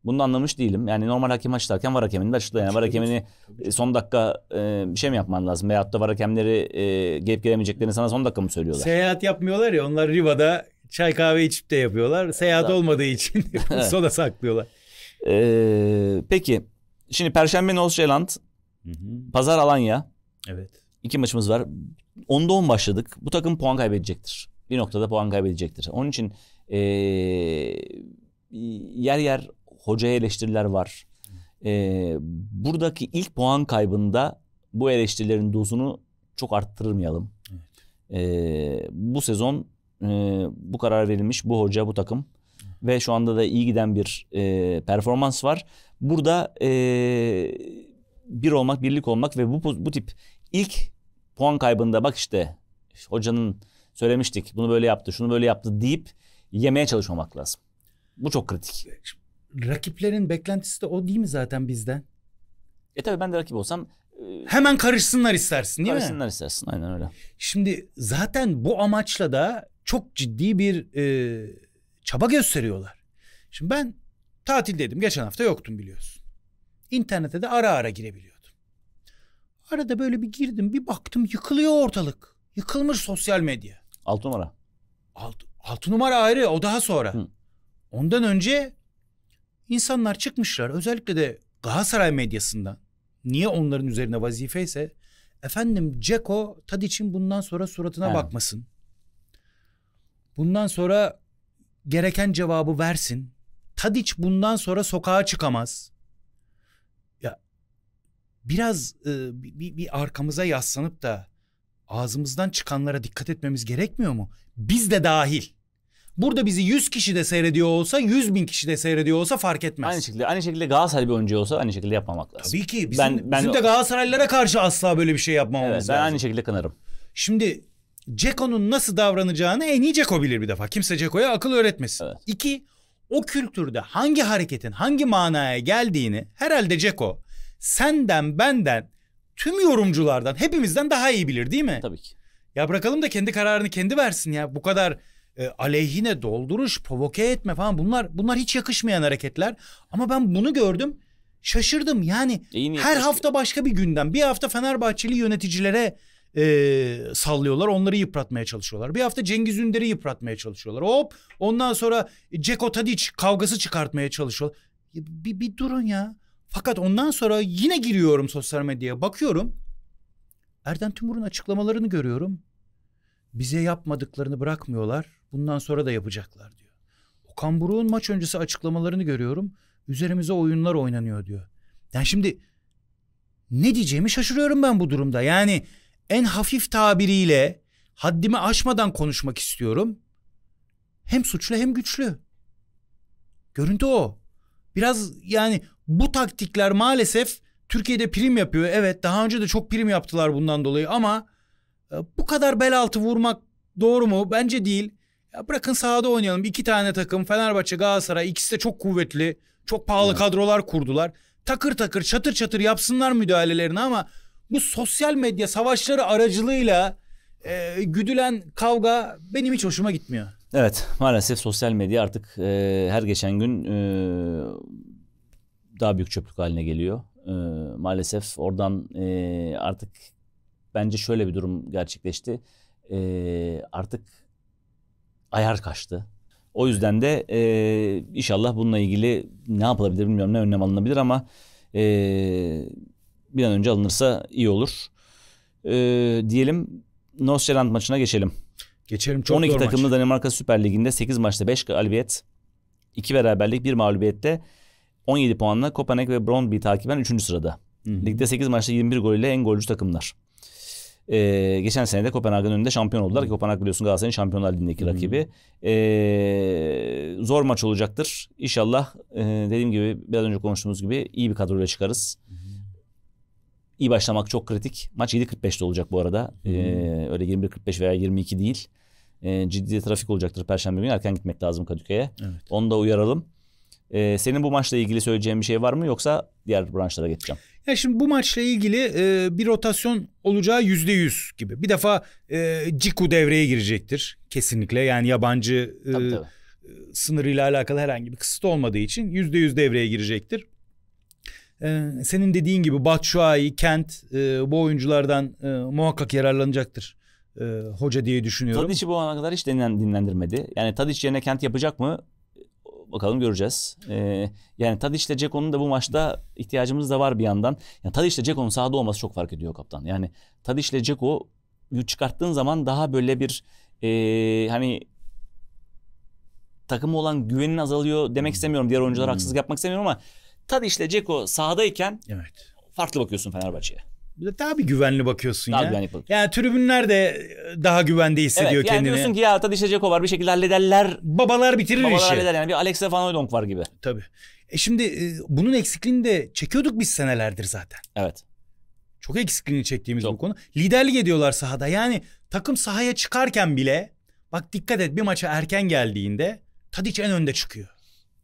Bunu anlamış değilim. Yani normal hakem açıklarken var hakemini de açıkla. Yani var hakemini e, son dakika e, bir şey mi yapman lazım? Veyahut da var hakemleri e, gelip gelemeyeceklerini sana son dakika mı söylüyorlar? Seyahat yapmıyorlar ya onlar Riva'da çay kahve içip de yapıyorlar. Seyahat Zaten. olmadığı için sona saklıyorlar. Ee, peki şimdi Perşembe North Zealand, Pazar Alanya. Evet. İki maçımız var. Onda on başladık. Bu takım puan kaybedecektir. Bir noktada puan kaybedecektir. Onun için ee, yer yer hocaya eleştiriler var. Ee, buradaki ilk puan kaybında bu eleştirilerin dozunu çok arttırmayalım. Evet. Ee, bu sezon e, bu karar verilmiş bu hoca bu takım ve şu anda da iyi giden bir e, performans var. Burada e, bir olmak, birlik olmak ve bu bu tip ilk puan kaybında bak işte, işte hocanın söylemiştik bunu böyle yaptı, şunu böyle yaptı deyip yemeye çalışmamak lazım. Bu çok kritik rakiplerin beklentisi de o değil mi zaten bizden? E tabii ben de rakip olsam e, hemen karışsınlar istersin değil karışsınlar mi? Karışsınlar istersin aynen öyle. Şimdi zaten bu amaçla da çok ciddi bir e, çaba gösteriyorlar. Şimdi ben tatildeydim geçen hafta yoktum biliyorsun. İnternete de ara ara girebiliyordum. Arada böyle bir girdim bir baktım yıkılıyor ortalık. Yıkılmış sosyal medya. Altı numara. Alt, altı numara ayrı o daha sonra. Hı. Ondan önce İnsanlar çıkmışlar özellikle de Galatasaray medyasında niye onların üzerine vazife ise efendim Ceko Tadiç'in bundan sonra suratına He. bakmasın. Bundan sonra gereken cevabı versin. Tadiç bundan sonra sokağa çıkamaz. Ya biraz e, bir, bir arkamıza yaslanıp da ağzımızdan çıkanlara dikkat etmemiz gerekmiyor mu? Biz de dahil. Burada bizi 100 kişi de seyrediyor olsa 100 bin kişi de seyrediyor olsa fark etmez. Aynı şekilde aynı şekilde Galatasaraylı bir oyuncu olsa aynı şekilde yapmamak lazım. Tabii ki bizim, ben, ben, bizim de Galatasaraylılara karşı asla böyle bir şey yapmamamız evet, ben lazım. Ben aynı şekilde kınarım. Şimdi Ceko'nun nasıl davranacağını en iyi Ceko bilir bir defa. Kimse Ceko'ya akıl öğretmesin. Evet. İki, o kültürde hangi hareketin hangi manaya geldiğini herhalde Ceko senden benden tüm yorumculardan hepimizden daha iyi bilir değil mi? Tabii ki. Ya bırakalım da kendi kararını kendi versin ya. Bu kadar e, aleyhine dolduruş, provoke etme falan bunlar bunlar hiç yakışmayan hareketler. Ama ben bunu gördüm. Şaşırdım yani İyi her hafta başka bir günden, Bir hafta Fenerbahçeli yöneticilere e, sallıyorlar. Onları yıpratmaya çalışıyorlar. Bir hafta Cengiz Ünder'i yıpratmaya çalışıyorlar. Hop ondan sonra Ceko Tadic kavgası çıkartmaya çalışıyorlar. Bir, bir durun ya. Fakat ondan sonra yine giriyorum sosyal medyaya bakıyorum. Erden Tümur'un açıklamalarını görüyorum. Bize yapmadıklarını bırakmıyorlar. Bundan sonra da yapacaklar diyor. Okan Buruk'un maç öncesi açıklamalarını görüyorum. Üzerimize oyunlar oynanıyor diyor. Yani şimdi ne diyeceğimi şaşırıyorum ben bu durumda. Yani en hafif tabiriyle haddimi aşmadan konuşmak istiyorum. Hem suçlu hem güçlü. Görüntü o. Biraz yani bu taktikler maalesef Türkiye'de prim yapıyor. Evet daha önce de çok prim yaptılar bundan dolayı ama e, bu kadar bel altı vurmak doğru mu? Bence değil. Ya bırakın sahada oynayalım. İki tane takım Fenerbahçe, Galatasaray ikisi de çok kuvvetli. Çok pahalı evet. kadrolar kurdular. Takır takır çatır çatır yapsınlar müdahalelerini ama bu sosyal medya savaşları aracılığıyla e, güdülen kavga benim hiç hoşuma gitmiyor. Evet maalesef sosyal medya artık e, her geçen gün e, daha büyük çöplük haline geliyor. E, maalesef oradan e, artık bence şöyle bir durum gerçekleşti. E, artık ayar kaçtı. O yüzden de e, inşallah bununla ilgili ne yapılabilir bilmiyorum ne önlem alınabilir ama e, bir an önce alınırsa iyi olur. E, diyelim Nordsjælland maçına geçelim. Geçelim çok 12 takımlı maç. Danimarka Süper Ligi'nde 8 maçta 5 galibiyet, 2 beraberlik, 1 mağlubiyette 17 puanla Kopenhag ve Brøndby takiben 3. sırada. Hı-hı. Ligde 8 maçta 21 gol ile en golcü takımlar. E, geçen sene de Kopenhag'ın önünde şampiyon oldular. Kopenhag biliyorsun Galatasaray'ın Şampiyonlar Ligi'ndeki rakibi. E, zor maç olacaktır. İnşallah e, dediğim gibi biraz önce konuştuğumuz gibi iyi bir kadroyla çıkarız. Hı hı başlamak çok kritik. Maç 7.45'te olacak bu arada. Hmm. öyle 21.45 veya 22 değil. Ee, ciddi trafik olacaktır Perşembe günü. Erken gitmek lazım Kadıköy'e. Evet. Onu da uyaralım. Ee, senin bu maçla ilgili söyleyeceğin bir şey var mı yoksa diğer branşlara geçeceğim? Ya şimdi bu maçla ilgili e, bir rotasyon olacağı yüzde yüz gibi. Bir defa e, Ciku devreye girecektir kesinlikle. Yani yabancı e, e, sınırıyla alakalı herhangi bir kısıt olmadığı için yüzde yüz devreye girecektir. E, senin dediğin gibi Batshuayi, Kent e, bu oyunculardan e, muhakkak yararlanacaktır e, hoca diye düşünüyorum. Tadiç'i bu ana kadar hiç dinlen, dinlendirmedi. Yani Tadiç yerine Kent yapacak mı? Bakalım göreceğiz. Ee, yani Tadiç ile Ceko'nun da bu maçta ihtiyacımız da var bir yandan. Yani Tadiç ile Ceko'nun sahada olması çok fark ediyor kaptan. Yani Tadiç ile Ceko'yu çıkarttığın zaman daha böyle bir e, hani takımı olan güvenin azalıyor demek istemiyorum. Diğer oyunculara hmm. haksızlık yapmak istemiyorum ama Tadiç ile Ceko sahadayken evet. farklı bakıyorsun Fenerbahçe'ye. Daha bir güvenli bakıyorsun daha ya. Güvenli bakıyorsun. Yani tribünler de e, daha güvende hissediyor evet, yani kendini. Yani diyorsun ki ya Tadiç'e Ceko var bir şekilde hallederler. Babalar bitirir Babalar işi. Babalar halleder yani bir Alex'e Van var gibi. Tabii. E şimdi e, bunun eksikliğini de çekiyorduk biz senelerdir zaten. Evet. Çok eksikliğini çektiğimiz Çok. bu konu. Liderlik ediyorlar sahada. Yani takım sahaya çıkarken bile bak dikkat et bir maça erken geldiğinde Tadiç en önde çıkıyor.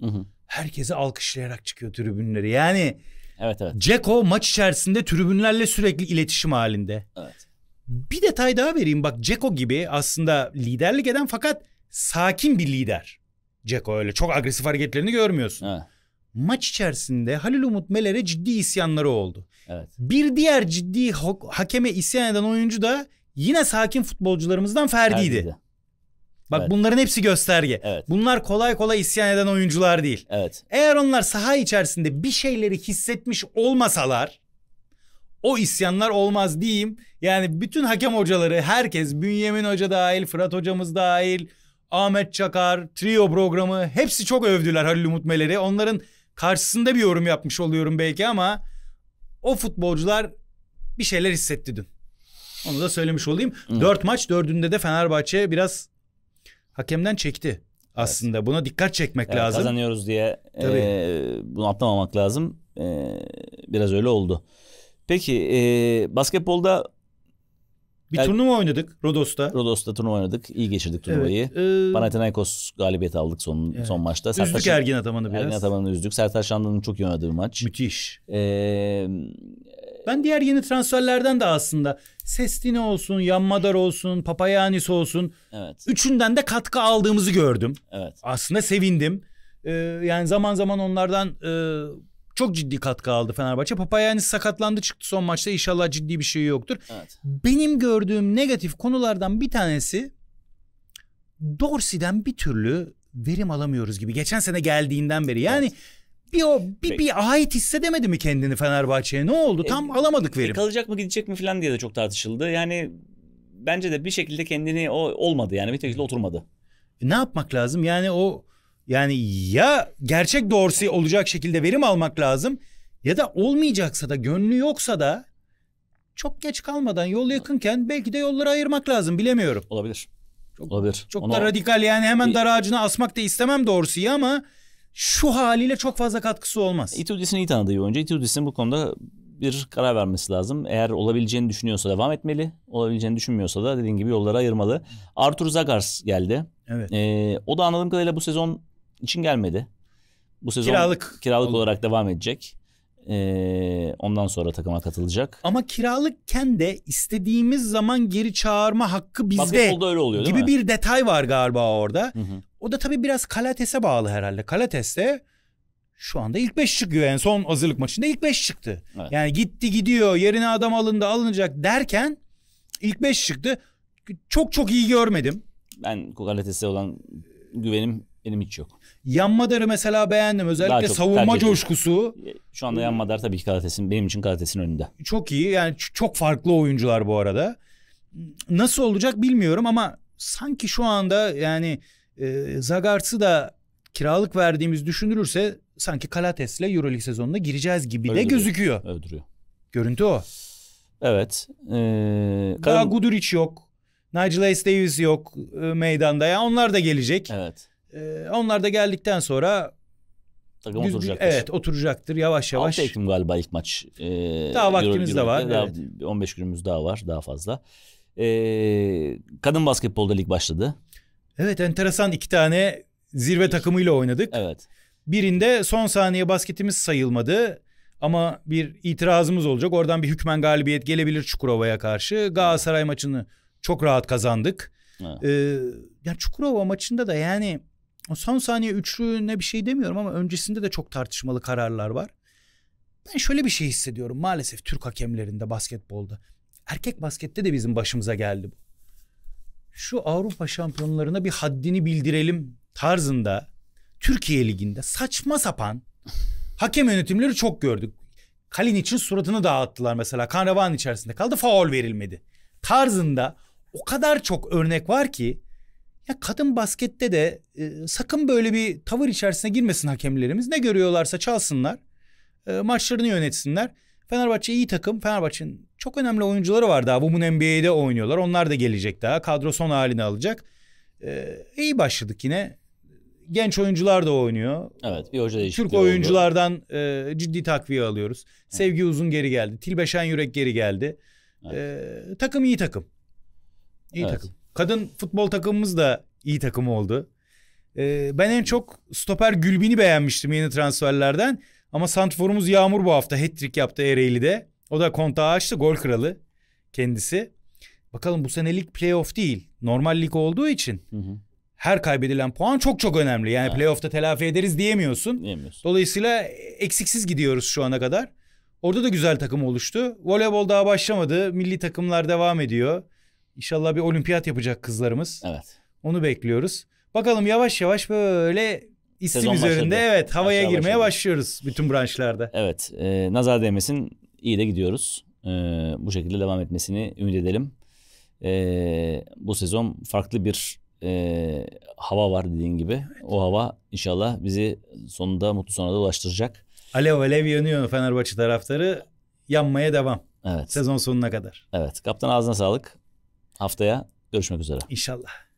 Hı hı. Herkesi alkışlayarak çıkıyor tribünleri. Yani Evet evet. Ceko maç içerisinde tribünlerle sürekli iletişim halinde. Evet. Bir detay daha vereyim. Bak Ceko gibi aslında liderlik eden fakat sakin bir lider. Ceko öyle çok agresif hareketlerini görmüyorsun. Evet. Maç içerisinde Halil Umut Meler'e ciddi isyanları oldu. Evet. Bir diğer ciddi hakeme isyan eden oyuncu da yine sakin futbolcularımızdan Ferdi'ydi. Ferdi'ydi. Bak evet. bunların hepsi gösterge. Evet. Bunlar kolay kolay isyan eden oyuncular değil. Evet. Eğer onlar saha içerisinde bir şeyleri hissetmiş olmasalar o isyanlar olmaz diyeyim. Yani bütün hakem hocaları herkes Bünyamin Hoca dahil, Fırat hocamız dahil, Ahmet Çakar, Trio programı hepsi çok övdüler Halil Umut Meler'i. Onların karşısında bir yorum yapmış oluyorum belki ama o futbolcular bir şeyler hissetti dün. Onu da söylemiş olayım. Hı. Dört maç dördünde de Fenerbahçe biraz hakemden çekti aslında. Evet. Buna dikkat çekmek evet, lazım. Kazanıyoruz diye e, bunu atlamamak lazım. E, biraz öyle oldu. Peki e, basketbolda bir yani, turnuva oynadık Rodos'ta. Rodos'ta turnuva oynadık. İyi geçirdik turnuvayı. Evet, e... Panathinaikos galibiyeti aldık son evet. son maçta. Üzdük Sertaş, Ergin Ataman'ı biraz. Ergin Ataman'ı üzdük. Sertaç Şandan'ın çok iyi oynadığı maç. Müthiş. Ee, ben diğer yeni transferlerden de aslında Sestine olsun, Yanmadar olsun, Papayanis olsun. Evet. Üçünden de katkı aldığımızı gördüm. Evet. Aslında sevindim. Ee, yani zaman zaman onlardan e, çok ciddi katkı aldı Fenerbahçe. Papayanis sakatlandı çıktı son maçta. İnşallah ciddi bir şey yoktur. Evet. Benim gördüğüm negatif konulardan bir tanesi Dorsey'den bir türlü verim alamıyoruz gibi. Geçen sene geldiğinden beri. Yani evet bir o bir, bir ait hissedemedi mi kendini Fenerbahçe'ye? Ne oldu? E, Tam e, alamadık verim. E, kalacak mı gidecek mi falan diye de çok tartışıldı. Yani bence de bir şekilde kendini o olmadı yani bir şekilde oturmadı. E, ne yapmak lazım? Yani o yani ya gerçek doğrusu olacak şekilde verim almak lazım ya da olmayacaksa da gönlü yoksa da çok geç kalmadan yol yakınken belki de yolları ayırmak lazım bilemiyorum. Olabilir. Çok, Olabilir. Çok Ona... da radikal yani hemen dar ağacına asmak da istemem doğrusu ya ama şu haliyle çok fazla katkısı olmaz. Itudis'in iyi tanıdığı bir oyuncu. Itudis'in bu konuda bir karar vermesi lazım. Eğer olabileceğini düşünüyorsa devam etmeli. Olabileceğini düşünmüyorsa da dediğin gibi yolları ayırmalı. Arthur Zagars geldi. Evet. Ee, o da anladığım kadarıyla bu sezon için gelmedi. Bu sezon kiralık, kiralık olarak devam edecek. Ee, ondan sonra takıma katılacak. Ama kiralıkken de istediğimiz zaman geri çağırma hakkı bizde. Basketbolda öyle oluyor değil gibi mi? bir detay var galiba orada. Hı hı. O da tabii biraz Kalates'e bağlı herhalde. Kalates'te şu anda ilk beş çıkıyor. En yani son hazırlık maçında ilk beş çıktı. Evet. Yani gitti gidiyor yerine adam alındı alınacak derken ilk beş çıktı. Çok çok iyi görmedim. Ben Kalates'e olan güvenim benim hiç yok. Yanmadar'ı mesela beğendim. Özellikle savunma coşkusu. Şu anda Yanmadar tabii ki Kalates'in benim için Kalates'in önünde. Çok iyi. Yani çok farklı oyuncular bu arada. Nasıl olacak bilmiyorum ama sanki şu anda yani e, da kiralık verdiğimiz düşünülürse sanki Kalates'le Euroleague sezonuna gireceğiz gibi öyle de gözüküyor. Öldürüyor. duruyor. Görüntü o. Evet. Ee, Daha Karen... Guduric yok. Nigel Hayes Davis yok e, meydanda. Yani onlar da gelecek. Evet. E, onlar da geldikten sonra takım oturacaktır. Evet oturacaktır yavaş yavaş. 6 Ekim galiba ilk maç. Ee, daha vaktimiz de var. Daha, evet. 15 günümüz daha var daha fazla. Ee, kadın basketbolda lig başladı. Evet enteresan iki tane zirve takımıyla oynadık. Evet. Birinde son saniye basketimiz sayılmadı ama bir itirazımız olacak. Oradan bir hükmen galibiyet gelebilir Çukurova'ya karşı. Galatasaray maçını çok rahat kazandık. Ee, yani Çukurova maçında da yani son saniye üçlüğüne bir şey demiyorum ama öncesinde de çok tartışmalı kararlar var. Ben şöyle bir şey hissediyorum maalesef Türk hakemlerinde basketbolda. Erkek baskette de bizim başımıza geldi bu şu Avrupa şampiyonlarına bir haddini bildirelim tarzında Türkiye liginde saçma sapan hakem yönetimleri çok gördük. Kalin için suratını dağıttılar mesela. Karnavan içerisinde kaldı. Faul verilmedi. Tarzında o kadar çok örnek var ki ya kadın baskette de e, sakın böyle bir tavır içerisine girmesin hakemlerimiz. Ne görüyorlarsa çalsınlar. E, maçlarını yönetsinler. Fenerbahçe iyi takım. Fenerbahçe'nin çok önemli oyuncuları var daha. Women NBA'de oynuyorlar. Onlar da gelecek daha. Kadro son halini alacak. Ee, iyi başladık yine. Genç oyuncular da oynuyor. Evet bir hoca değişikliği Türk oyunculardan e, ciddi takviye alıyoruz. Evet. Sevgi Uzun geri geldi. Tilbe Şen Yürek geri geldi. Evet. Ee, takım iyi takım. İyi evet. takım. Kadın futbol takımımız da iyi takım oldu. Ee, ben en çok stoper Gülbin'i beğenmiştim yeni transferlerden. Ama santrforumuz Yağmur bu hafta hat-trick yaptı Ereğli'de. O da kontağı açtı gol kralı kendisi. Bakalım bu senelik playoff değil. Normal lig olduğu için hı hı. her kaybedilen puan çok çok önemli. Yani ha. playoff'ta telafi ederiz diyemiyorsun. diyemiyorsun. Dolayısıyla eksiksiz gidiyoruz şu ana kadar. Orada da güzel takım oluştu. Voleybol daha başlamadı. Milli takımlar devam ediyor. İnşallah bir olimpiyat yapacak kızlarımız. Evet. Onu bekliyoruz. Bakalım yavaş yavaş böyle isim Sezon üzerinde başladı. evet havaya Aşağı girmeye başladı. başlıyoruz bütün branşlarda. Evet. E, nazar değmesin iyi de gidiyoruz. E, bu şekilde devam etmesini ümit edelim. E, bu sezon farklı bir e, hava var dediğin gibi. Evet. O hava inşallah bizi sonunda mutlu sona da ulaştıracak. Alev alev yanıyor Fenerbahçe taraftarı. Yanmaya devam. Evet. Sezon sonuna kadar. Evet. Kaptan ağzına sağlık. Haftaya görüşmek üzere. İnşallah.